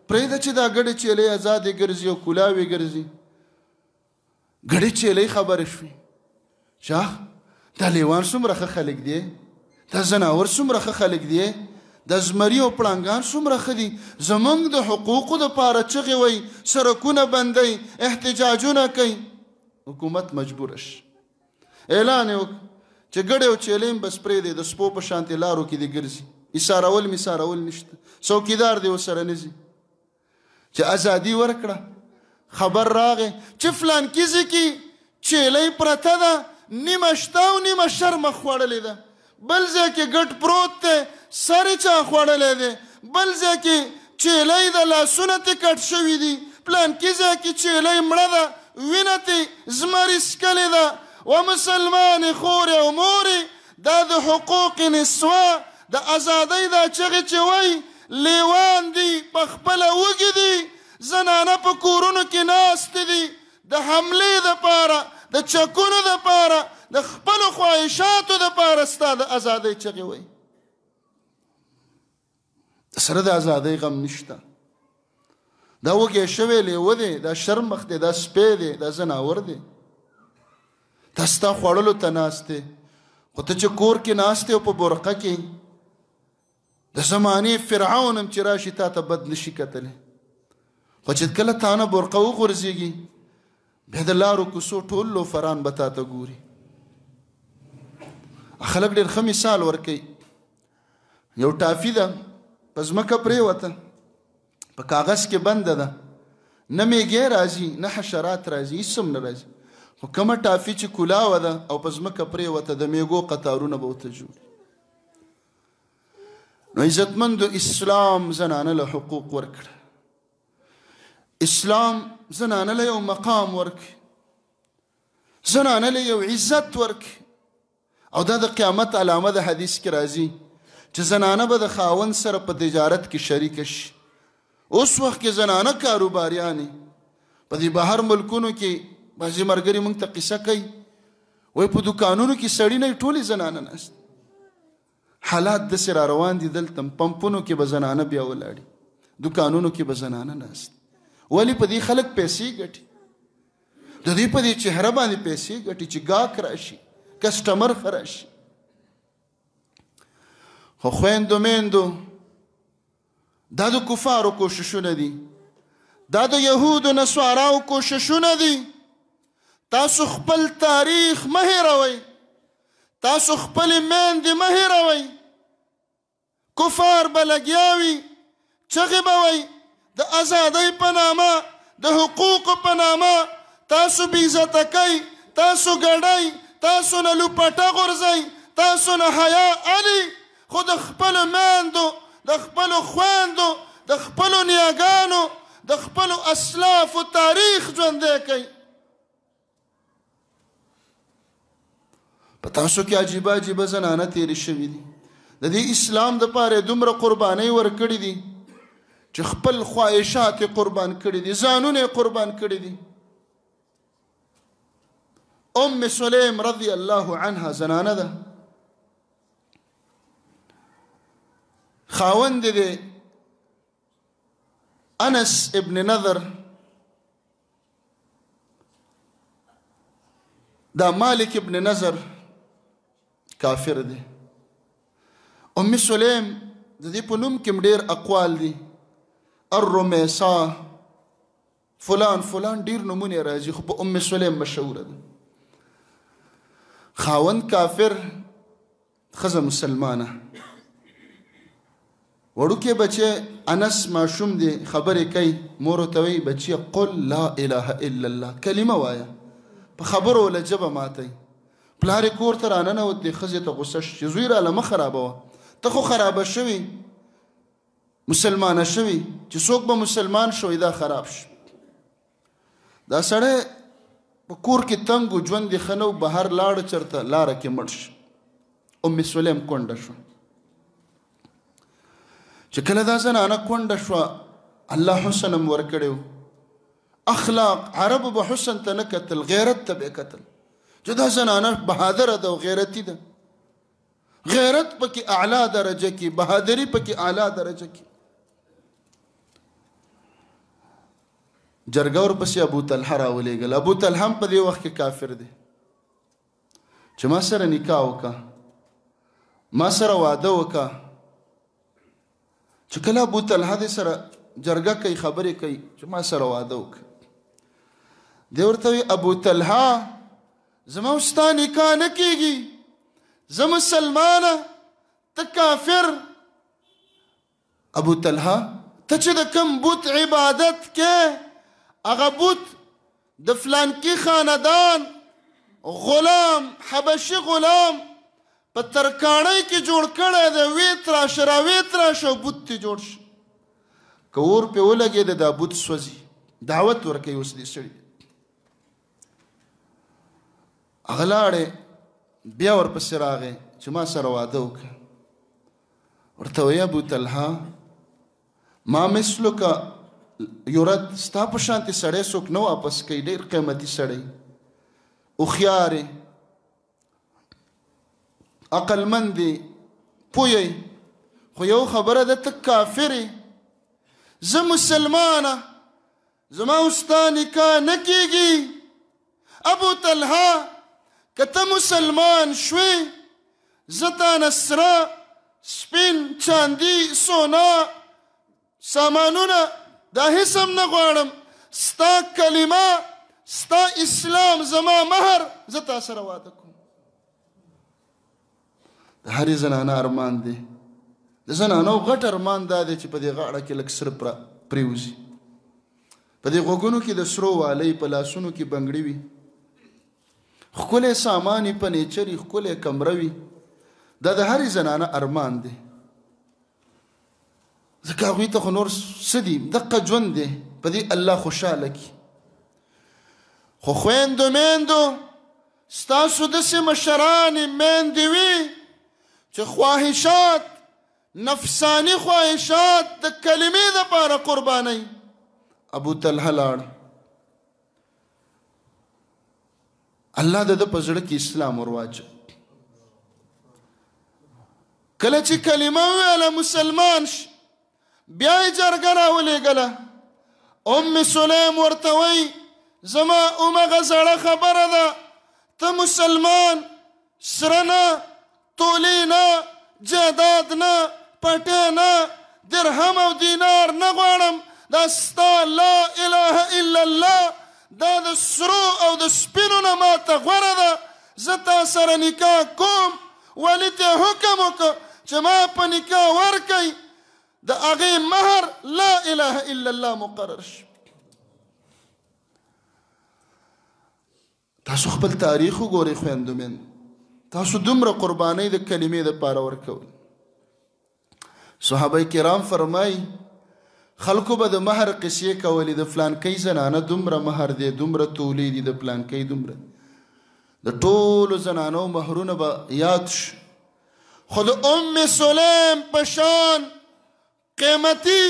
پرې د چې دا ګډه چيله آزاد ګرځي او کلاوي ګرځي ګډه چيله خبر شي شاه دا لیوان څومره خلک دی دا زناور څومره خلک دی د زمری او پړنګان څومره خدي زمونږ د حقوقو د پاره چغې وي سرکونه بندي احتجاجونه کوي حکومت مجبور ش اعلان وک چې ګډیو چیلیم بس پرې دی د سپو په شانتي لارو کې دی ګرځي اسارول میسارول نشته څوکیدار دی وسره نزي چې ازادي ورکړه خبر راغې چې فلان کیږي کی چیلې پرته ده نیمه شتاو نیمه شرم خوړلې ده بل ځکه ګټ پروت ته سر چا خوړلې ده بل ځکه چې لای د لاسونه ته کټ شوې دي پلان کې ځکه چې لای مړه ده وینه ته زمري سکلې ده و مسلمان خور او مور دا د حقوق نسوا د ازادۍ دا چغې چې وای لیوان دي په خپل وګي دي زنانه په کورونو کې ناست دي د حملې د پاره د چکونو د پاره د خپل خواهشاتو د پاره ستاسو د ازادۍ چغې وای سره د ازادۍ غم نشته دا وګه شوی لیو دی دا شرم مخ دی دا سپې دی دا زناور دی تاسو ته خوړلو ته ناشته خو ته چې کور کې ناشته په برقه کې د زمانه فرعون هم چې راشي تا ته بد نشي کتل خو چې کله تا نه برقه وغورځيږي به د لارو کوسو ټول لو فران بتا ته ګوري خلک ډېر خمي سال ورکي یو ټافي ده پس مکه پریوته په کاغذ کې بند ده نه میګې راځي نه حشرات راځي سم نه راځي خو کومه ټافي چې کولا وده او پس مکه پریوته د میګو قطارونه به وته جوړ نو عزتمند اسلام زنانه له حقوق ورکړه اسلام زنانه له یو مقام ورک زنانه له یو عزت ورک او دا د قیامت علامه د حدیث کې راځي چې زنانه به د خاون سره په تجارت کې شریک شي اوس وخت کې زنانه کاروباریانې په دې بهر ملکونو کې بعضې مرګري موږ ته قصه کوي وای په دوکانونو کې سړی نه ټولې زنانه ناست حالات داسې را روان دي دلته پمپونو کې به زنانه بیا ولاړي دوکانونو کې به زنانه ناست ولې په دې خلک پیسې ګټي د دې په دې چهره باندې پیسې ګټي چې ګاک راشي کسټمر خراشي خو خويندو مندو دا د کفارو کوششونه دي دا د يهودو نسواراو کوششونه دي تاسو خپل تاریخ مه هېروئ تاسو خپل میندې مه هېروئ کفار به لګیاوي چغې به وئ د ازادۍ په نامه د حقوقو په نامه تاسو بېعزته کوئ تاسو ګډئ تاسو نه لوپټه غورځئ تاسو نه حیا علي خو د خپل ماندو د خپل خواندو د خپل نیاګانو د خپل اسلاف او تاریخ ژوندې کوي په تاسو کې عجیب عجیب زنانه تیر شوې دي د دې اسلام د پاره دومره قرباني ورکړې دي چې خپل خواهشات قربان کړې دي ځانونه قربان کړې دي ام سلیم رضی الله عنها زنانه ده خاوند دی انس ابن نظر دا مالک ابن نظر کافر دی ام سلیم د دې په نوم کې ډېر اقوال دي الرمیسا فلان فلان ډېر نمونه راځي خو په ام سلیم مشهور ده خاوند کافر خزه مسلمانه وړوکې بچي انس ماشوم دی خبرې کوي مور ته وی بچي قل لا اله الا الله کلمه وایا په خبرو لجبه ماتي پلار کور ته رانه نه وتی خزه ته غوسه شي زوی را لمه خرابوه ته خو خراب شوی مسلمان شوی چې څوک به مسلمان شوی دا خراب شي دا سړی په کور کې تنګ ژوند دی خنو بهر لاړ چرته لار کې مړ شي ام سلیم کونډه شو چې کله دا زنانه کونډه شوه الله حسن هم ورکړی اخلاق عربو به حسن ته نه کتل غیرت ته به کتل چې دا زنانه بهادره ده او غیرتي ده غیرت پکې اعلی درجه کې بهادری پکې اعلی درجه کې جرګور پسې ابو طلحه راولېګل ابو طلحه په دې وخت کې کافر دی چې ما سره نکاح وکا ما سره واده وکا چې کله ابو طلحه دې سره جرګه کوي خبرې کوي چې ما سره واده وکړه دی ورته ابو طلحه زما وستا نکاح نه کیږي زه مسلمانه ته کافر ابو طلحه ته چې د کم بوت عبادت کې هغه بوت د فلانکی خاندان غلام حبشي غلام په ترکاڼۍ کې جوړ کړی دی وې تراشه را وې تراشه بوت ته جوړ شي که اور پې ولګېد دا بوت سوځي دعوت ورکوي اوس دې سړي هغه لاړې بیا ورپسې راغی چې ما سره واده وکړه ورته وایي ابوطلحه ما مثلکه یورت ستا په شانتې سړی څوک نه واپس کوي ډېر قیمتي سړی هوښیار عقل مند دی پوهی خو یو خبره ده ته کافرې زه مسلمانه زما ستا نکاح نه کیږي ابو طلحه که ته مسلمان شوې زه تا نه سره سپین چاندي سونا سامانونه دا هیڅ هم نه غواړم ستا کلمه ستا اسلام زما مهر زه تا سره واده کوم د هرې زنانه ارمان دی د زنانو غټ ارمان دا دی چې په دې غاړه کې لږ سر پر پریوزي په دې غوګونو کې د سرو والۍ په لاسونو کې بنګړي وي خکلې سامانې په نیچرې خکلې کمره وي دا د هرې زنانه ارمان دی ځکه هغوی ته خو نور څه دي دقه ژوند دی په دې الله خوشحاله کي خو خویندو میندو ستاسو داسې مشرانې میندې وي چې خواهشات نفسانی خواهشات د کلمې د لپاره قرباني ابو طلحه لاړ الله د پزړه کې اسلام ورواچ کله چې کلمه ویله مسلمان ش بیا یې جرګه راولېږله ام سلیم ورته وایي زما امغه زړه خبره ده ته مسلمان سره نه تولی نه جداد نه پټه نه درهم او دینار نه غواړم دا ستا لا اله الا الله دا د سرو او د سپینو نه ماته غوره ده زه تا سره نکاح کوم ولې ته حکم وکړه چې ما په نکاح ورکئ د هغې مهر لا اله الا الله مقرر شي تاسو خپل تاریخ وګورئ خویندو میندو تاسو دومره قرباني د کلمې د پاره ورکول صحابه کرام فرمای خلکو به د مہر قصې کولې د فلان کې زنانه دومره مہر دی دومره تولې دی د فلان کې دومره د ټولو زنانو مہرونه به یاد شي خود ام سلیم پشان قیمتي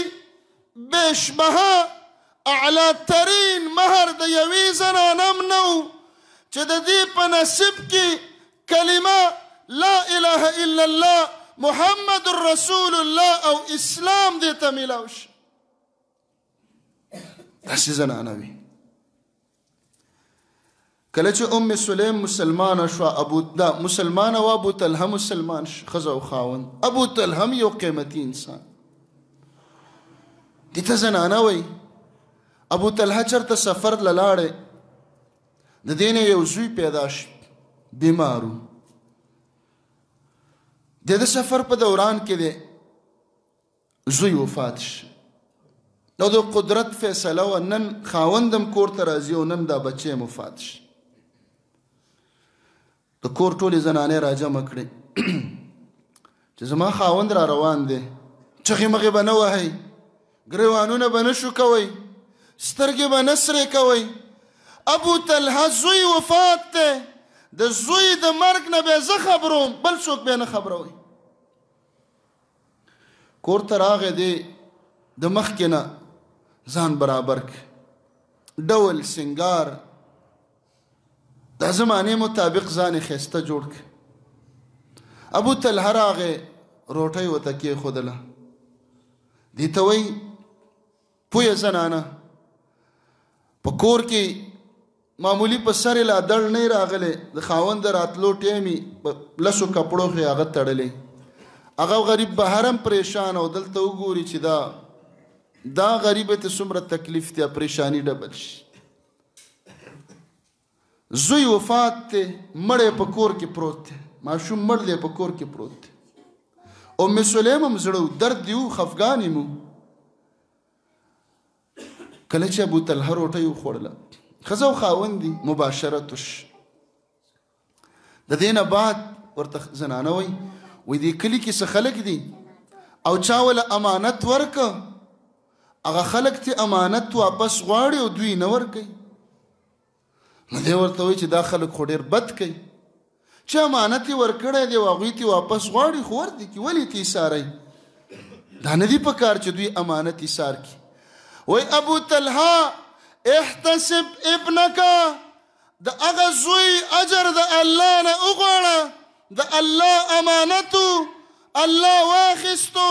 بشبها اعلی ترین مہر د یوې زنانم نو چې د دې په نصیب کې کلمه لا اله الا الله محمد رسول الله او اسلام دې ته ملاو شي داسې زنانه وي کله چې ام سلیم مسلمانه شو ابو دا مسلمانه و ابو طلحه مسلمان خزه او خاون ابو طلحه یو قیمتي انسان دې ته زنانه وي ابو طلحه چرته سفر للاړې د دینه یو زوی پیدا شي بیمارو د د سفر په دوران کې د زوی وفات شي نو د قدرت فیصله و نن خاوندم کور ته راځي او نن دا بچی وفات شي د کور ټولې زنانې راجمع کړې چې زما خاوند را روان دی چغې مغې به نه وهئ ګریوانونه به نه شو کوئ سترګې به نه سرې کوئ ابو طلحه زوی وفات دی د زوی د مرګ نه به زه خبروم بل څوک به نه خبروي کور ته راغې دی د مخ کې نه ځان برابر ک ډول سنگار د زمانه مطابق ځان خسته جوړ ک ابو طلحه راغې روټي وته کې خودله دي ته وای پوهه زنانه په کور کې معمولی په سر لا دړ نه راغله د خاوند راتلو ټیمي لسو کپړو خو هغه تړلې هغه غریب به حرم پریشان او دلته وګوري چې دا دا غریب ته څومره تکلیف ته پریشانی ډبل شي زوی وفات ته مړې په کور کې پروت دی ماشوم مړ دی په کور کې پروت دی ام سلیم هم زړه درد دیو خفګانی مو کله چې ابو طلحه روټي خوړله خزو خاوند دي مباشرتش د دینه بعد ورته زنانه وي وې دې کلی کې څه خلک دي او چاول امانت ورک هغه خلک ته امانت واپس غواړي او دوی نه ور کوي مده ورته وي چې دا خلک خو ډیر بد کوي چې امانت ورکړې دی واغوي تی واپس غواړي خور دي کې ولې تی ساري دا نه دی په کار چې دوی امانت یې سار کی وای ابو طلحه احتسب ابنک د هغه زوی اجر د الله نه وغواړه د الله امانتو الله واخستو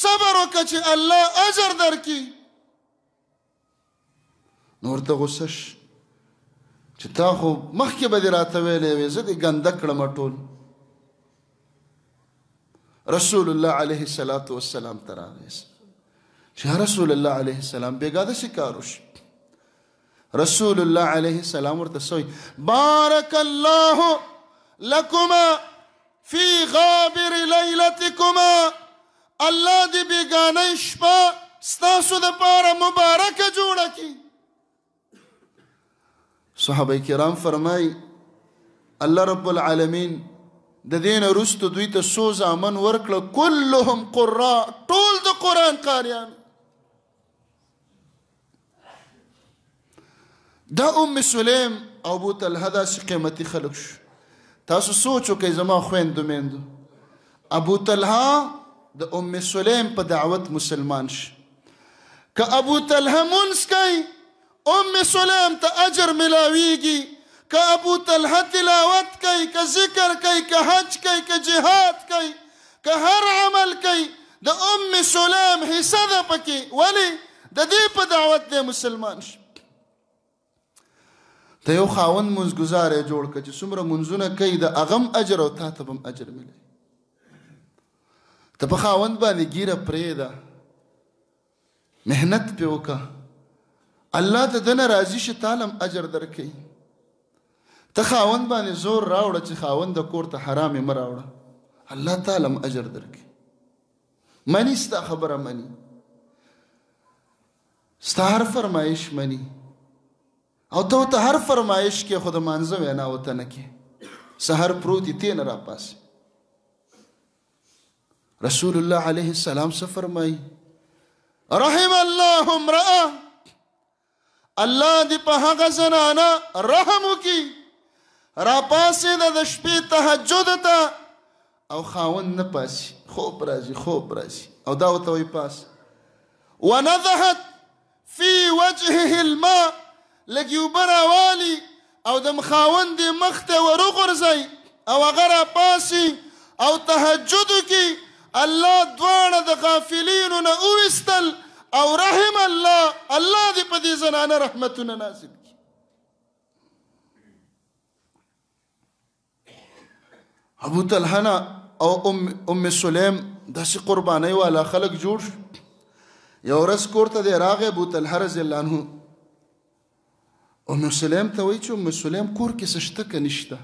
صبر وکړه چې الله اجر درکړي نور ته غوسه چې تا خو مخکې به دې راته ویلې وې زه دې ګنده کړم ټول رسول الله علیه السلام ته راغی چې رسول الله علیه السلام بېګا داسې کار وشي رسول الله عليه السلام ورتسوي بارك الله لكما في غابر ليلتكما الله دي بيغانيش با ستاسو د بار مبارك جوڑكي صحابي كرام فرماي الله رب العالمين د دين رستو دوی سوزا من ورقل كلهم قراء طول د قران قاریان دا ام سلیم او ابو طلحه دا قیمتي خلک شو تاسو سوچو کې زما خويندو مندو ابو طلحه د ام سلیم په دعوت مسلمان شي ک ابو طلحه مونږ کوي ام سلیم ته اجر ملاويږي ک ابو طلحه تلاوت کوي ک ذکر کوي ک حج کوي ک جهاد کوي ک هر عمل کوي د ام سلیم حصہ ده پکې ولی د دې په دعوت دی مسلمان شي ته یو خاون منځګزارې جوړ کړه چې څومره منځونه کوي د اغم اجر او تاته هم اجر ملي ته په خاون باندې ګیره پرې ده مهنت په وکا الله ته د ناراضي شي تعالم اجر درکې ته خاون باندې زور راوړه چې خاون د کور ته حرامي مراوړه الله تعالم اجر درکې مانی ستا خبره مانی ستا هر فرمایش مانی او ته ته هر فرمایش کې خود مانزه وینا وته نه کې سحر پروت دې نه را پاس رسول الله عليه السلام څه فرمایي رحم الله امرأ الله دې په هغه زنانا رحم وکي را پاسې د شپې تهجد ته او خاون نه پاسي خوب راځي خوب راځي او دا وته وي پاس ونضحت في وجهه الماء لګي وبره والی او د مخاوند مخ ته ورغورځي او هغه را پاسي او تهجد کی الله دواړه د غافلین نه اوستل او رحم الله الله دې په دې زنانه رحمتونه نازل کړي ابو طلحه او ام ام سلیم داسې قرباني والا خلق جوړ یو ورځ کورته دی راغه ابو طلحه رضی الله عنه ام سلیم ته وایي چې ام سلیم کور کې سشته کې نشته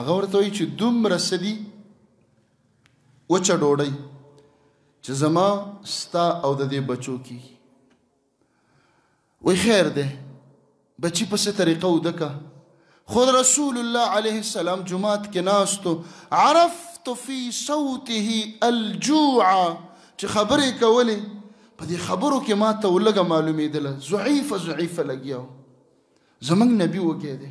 هغه ورته وایي چې دومره سدي وچه ډوډۍ چې زما ستا او د دې بچو کې وای خیر ده بچی په څه طریقه ودکه خود رسول الله عليه السلام جمعات کې ناستو عرفت في صوته الجوع چې خبرې کولې په دې خبرو کې ما ته ولګه معلومېدله ضعیفه ضعیفه لګیاو زمنګ نبی وګی دی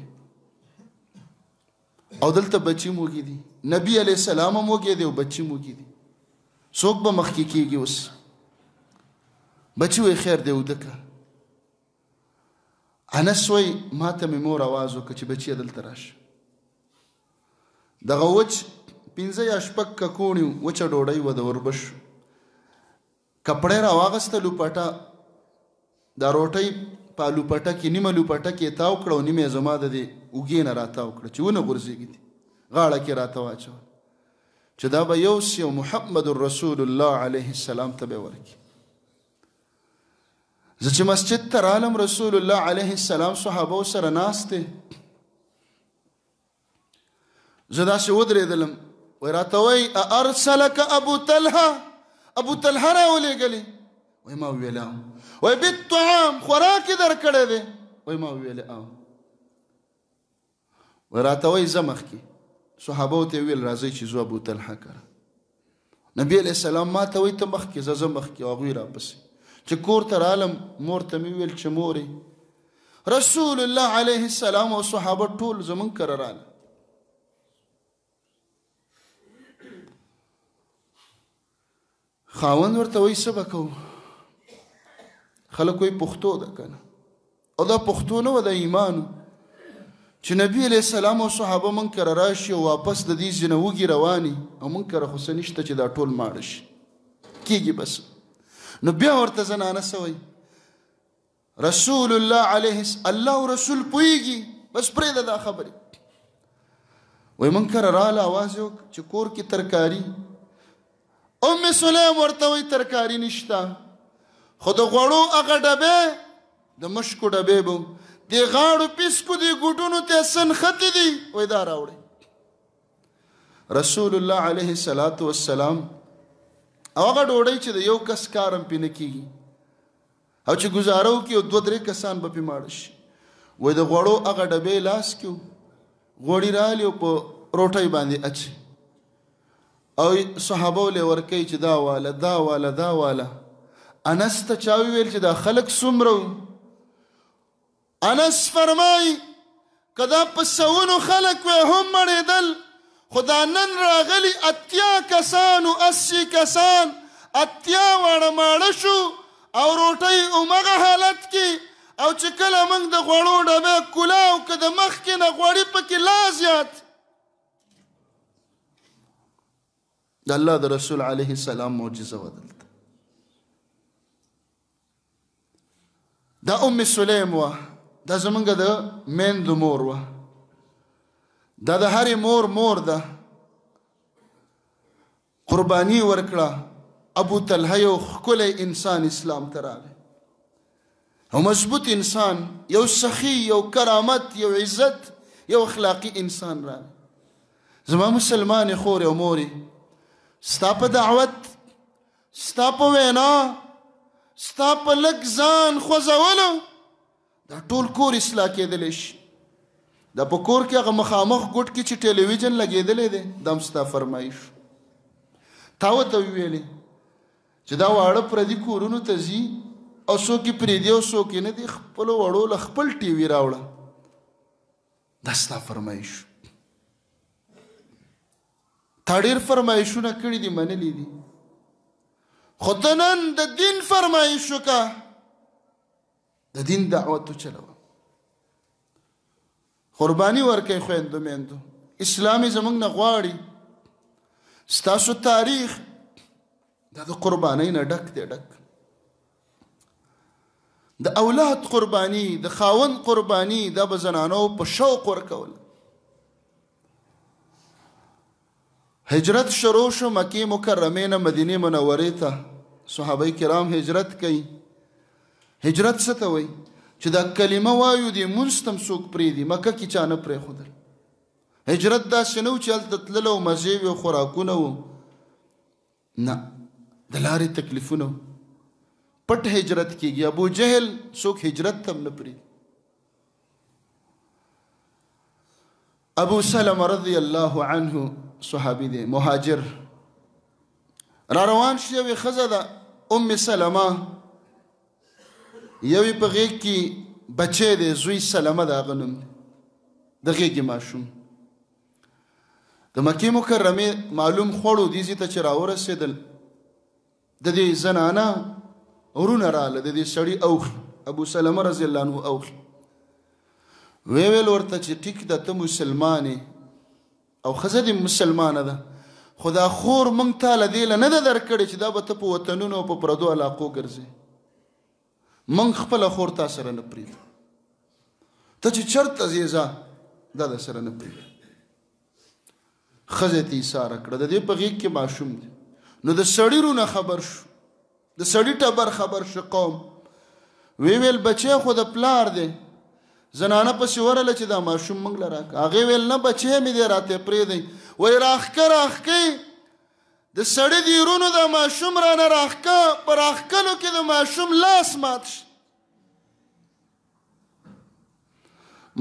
او دلته بچی موګی دی نبی علی السلام موګی دی او بچی موګی دی څوک به مخکې کیږي اوس بچی وې خیر دی ودکړه انس وې ماته مې مور आवाज وکړه چې بچی دلته راشه دغه وچ پینځه یا شپک ککونی وچ ډوډۍ و د وربش کپړې را واغسته لوپټه دا روټۍ په لوپټه کې نیمه لوپټه کې تاو کړو نیمه زما د دې اوګې نه راتاو کړ چې ونه غورځېږي غاړه کې راته واچول چې دا به یو سی محمد رسول الله علیه السلام ته به ورکی زه چې مسجد ته رالم رسول الله علیه السلام صحابه سره ناسته زه داسې ودرېدلم وای راته وای ارسلک ابو طلحه ابو طلحه راولېږلی وای ما ویلم وای بیت طعام خوراک در کړه دی وای ما ویل او وراته وای زمخ کی صحابه ته ویل راځي چې زو ابو طلحه کړه نبی علیہ السلام ما ته وای ته مخ کی زه مخ کی او غیر پس چې کور تر عالم مور ته ویل چې موري رسول الله علیه السلام او صحابه ټول زمون کررال خاون ورته وای سبا کوم خلکو پښتو ده کنه او دا پښتو نه د ایمان چې نبی علی السلام او صحابه مون کر راشي او واپس د دې جنوګي رواني او مون کر حسین شته چې دا ټول ماړش کیږي بس نو بیا ورته زنانه سوي رسول الله علیه الله او رسول پويږي بس پرې دا, دا خبره وای مون کر رااله आवाज یو چې کور کې ترکاری ام سلیم ورته وای ترکاری نشتا خو د غوړو هغه ډبې د مشکو ډبې بم د غاړو پیسکو دی ګټونو ته سن ختی دی وې دا راوړي رسول الله عليه الصلاه والسلام هغه ډوډۍ چې د یو کس کارم پینې کی او چې گزارو کې دوه درې کسان به پیماړ شي وې د غوړو هغه ډبې لاس کیو غوړی رالیو په روټۍ باندې اچ او صحابه له ورکی چې دا والا دا والا دا والا انس ته چا ویل چې دا خلق سمرو انس فرمای کدا پسونو خلق و هم مړېدل خدا نن راغلی اتیا کسانو اسی کسان اتیا وړ ماړه شو او روټي اومغه حالت کې او چې کله موږ د غوړو ډبه کلاو که د مخ کې نه غوړی پکې لا زیات د الله د رسول عليه السلام معجزه وه دا ام سلیم و دا زمونږ د میند مور و دا د هرې مور مور ده قربانی ورکړه ابو طلحه یو ښکلی انسان اسلام ته راغی او مضبوط انسان یو سخی یو کرامت یو عزت یو اخلاقی انسان راغی زما مسلمانې خور او مورې ستا په دعوت ستا په وینا ستا په لګ ځان خوځولو دا ټول کور اصلاح کېدلی شي دا په کور کې هغه مخامخ ګوټ کې چې ټلویزیون لګېدلی دی دا هم ستا فرمایش تا ورته ویلې چې دا واړه پردي کورونو ته ځي او څوک یې پرېږدي او څوک یې نه دي خپلو وړو له خپل ټي وي راوړه دا ستا فرمایش تا ډېر فرمایشونه کړي دي منلي دي خدنن د دین فرمایشو کا د دین دعوت چلو قرباني ورکه خويندو مندو اسلامي زمنګ نه غواړي ستاسو تاریخ دا د قرباني نه ډک دی ډک د اولاد قرباني د خاون قرباني د بزنانو په شوق ورکول هجرت شروع شو مکی مکرمه نه مدینه منوره ته صحابه کرام هجرت کوي هجرت څه ته وای چې دا کلمه وایو دی منستم څوک پری دی مکه کې چا نه پری خودل هجرت دا شنو چې الته تلل او مزه وی خوراکونه وو نه د لارې تکلیفونه پټ هجرت کیږي ابو جهل څوک هجرت تم نه پری ابو سلمہ رضی الله عنه صحابي دی مهاجر را روان شو یوې ښځه ده ام سلمه یوې په غېږ کې بچی دی زوی سلمه د هغه نوم دی د غېږې ماشوم د مکې مکرمې معلوم خوړو دې ځای ته چې راورسېدل د دې زنانه ورونه راله د دې سړي اوخلي ابو سلمه رضی الله عنه اوخلي وی ویل ورته چې ټیک د ته مسلمانې او خزه دې مسلمانه ده خدا خور مونږ ته لدی نه ده درکړي چې دا به ته په وطنونو په پردو علاقو ګرځي مونږ خپل خور تا سره نه پرید ته چې چرته زیزا دا در سره نه پرید خزه تی ساره کړه د دې په غیږ کې ماشوم دی نو د سړی رونه خبر شو د سړی ټبر خبر شو قوم وی ویل بچي خو د پلار دی زنانه په شورل چې دا ماشوم منګ لراک هغه ویل نه بچې مې دې راته پرې دی وای راخکر راخکې د سړی دی رونو د ماشوم را نه راخکا پر راخکلو کې د ماشوم لاس مات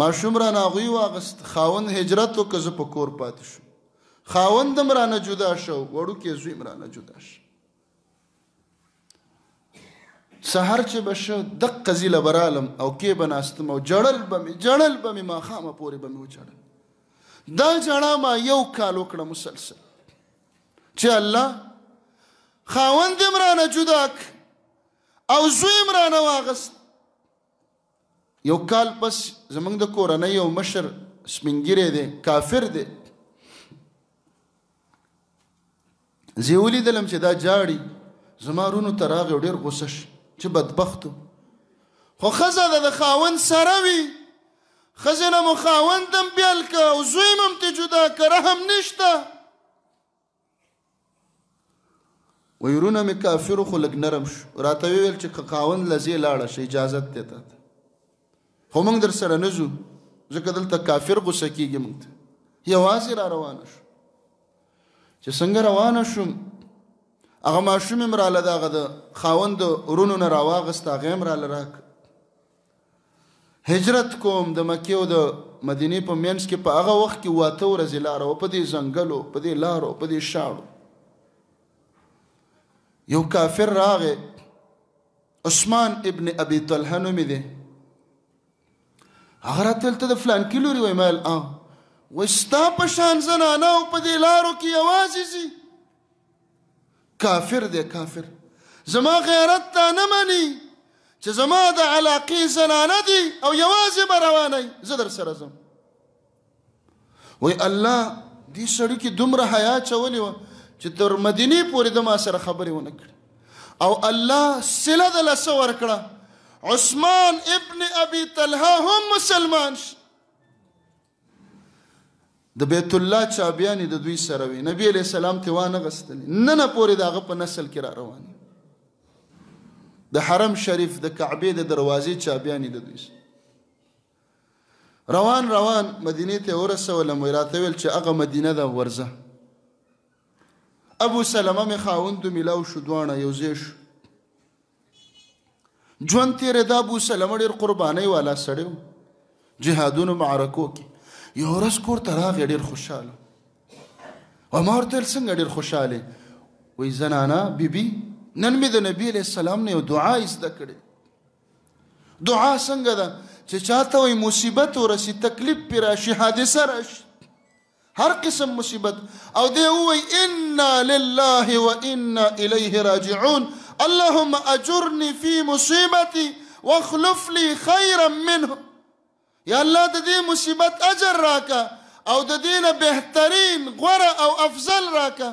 ماشوم را نه غوي واغست خاون هجرت وکړ په کور پاتې شو خاوندم را نه جدا شو وړو کې زوی را نه جدا شو سحر چې بشو د قزیله برالم او کې بناستم او جړل بم جړل بم ما خامه پورې بم وچړل دا جړا ما یو کال وکړه مسلسل چې الله خاوند عمرانه جداک او زوی عمرانه واغست یو کال پس زمنګ د کورنۍ یو مشر سپینګری دی کافر دی زیولی دلم چې دا جاړي زمارونو تراغ ډیر غوسه شي چې بدبختو خو خزه د خاوند سره وي خزنه مو خاوندم بیل که او زویم هم ته جدا که رحم نشته ویرونه مې کافرو خو لږ نرم شو راته ویل چې خاوند لزی لاړه شي اجازت دی ته خو موږ در سره نه ځو ځکه دلته کافر غوسه کیږي موږ ته یوازې را روانه شو چې څنګه روانه شوم هغه ماشوم مراله دغه د خاوند ورونو نه راواغست هغه مراله راک هجرت کوم د مکه او د مدینه په مینس کې په هغه وخت کې واته ورځ لار او په دې زنګلو په دې لارو په دې شاړو یو کافر راغې عثمان ابن ابي طلحه نوم دی هغه تلته د فلان کیلوري وای مال اه وستا په شان زنانه او په دې لارو کې आवाज زی کافر دی کافر زما غیرت ته نه مني چې زما د علاقې زنانه دي او یوازې به روانوي زه در سره ځم وای الله دې سړي کې دومره حیا چولې وه چې تر مدینې پورې د ما سره خبرې ونه کړې او الله سله د لسه ورکړه عثمان ابن ابي طلحه هم مسلمان شي د بیت الله چابیان د دوی سره وي نبی علی سلام ته وانه غستل نه نه پوره داغه په نسل کې را روان د حرم شریف د کعبه د دروازې چابیان د دوی سره روان روان مدینه ته ورسول مراته ویل چې هغه مدینه د ورزه ابو سلمہ می خاوند ملاو شو دوانه یو زیش ژوند تیر د ابو سلمہ ډیر قرباني والا سړیو جهادونو معرکو کې یو ورځ کور ته راغی ډیر خوشاله و ما ورته څنګه ډیر خوشاله وای زنانا بیبي نن مې د نبی له سلام نه دعا ایست کړې دعا څنګه ده چې چاته وای مصیبت ورسی تکلیف پر راشي حادثه راشي هر قسم مصیبت او دی وای انا لله و انا الیه راجعون اللهم اجرني في مصيبتي واخلف لي خيرا منه یا الله د دې مصیبت اجر راکا او د دینه بهترین غوره او افضل راکا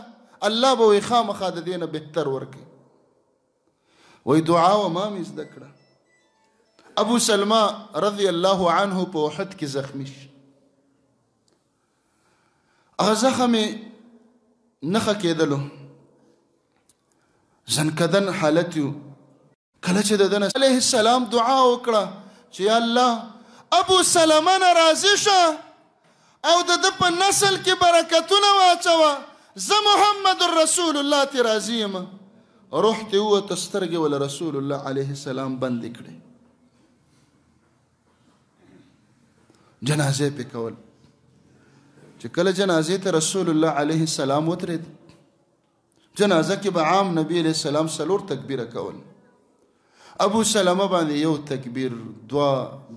الله به خامخا د دینه بهتر ورکي وای دعا و ما مې زده کړه ابو سلمہ رضی الله عنه په وحد کې زخمی شي هغه زخم نخه کېدلو زنکدن حالت یو کله چې د دنس علیه السلام دعا وکړه چې الله ابو سلمه ناراضي شه او د د په نسل کې برکتونه واچوه زه محمد رسول الله تی راضي یم روح ته ووته سترګې ول رسول الله علیه السلام بندې کړې جنازې پې کول چې کله جنازې ته رسول الله علیه السلام وترېد جنازه کې به عام نبی علیه السلام څلور تکبیره کول ابو سلمہ باندې یو تکبیر دوا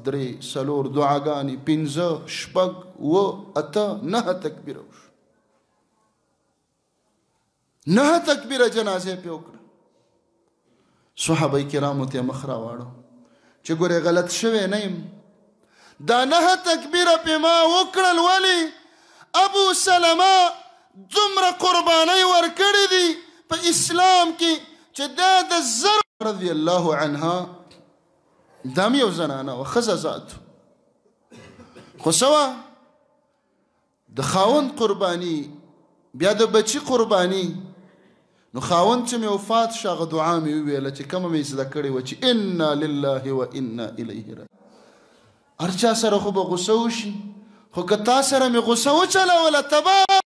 درې سلور دعاګانی پنځه شپږ و اته نه تکبیر وش نه تکبیر جنازه په وکړه صحابه کرامو ته مخ را واړو چې ګوره غلط شوه نه يم دا نه تکبیر په ما وکړل ولی ابو سلمہ دومره قرباني ورکړې دي په اسلام کې چې دا د زر رضی الله عنها دام یو زنانه و خزه ذات خو سوا د خاون قربانی بیا د بچی قربانی نو خاون چې مې وفات شغ دعا مې ویله چې کوم مې صدا کړې و چې ان لله و انا الیه را ارچا سره خو به غوسه وشي خو که تا سره مې غوسه وچلوله تبا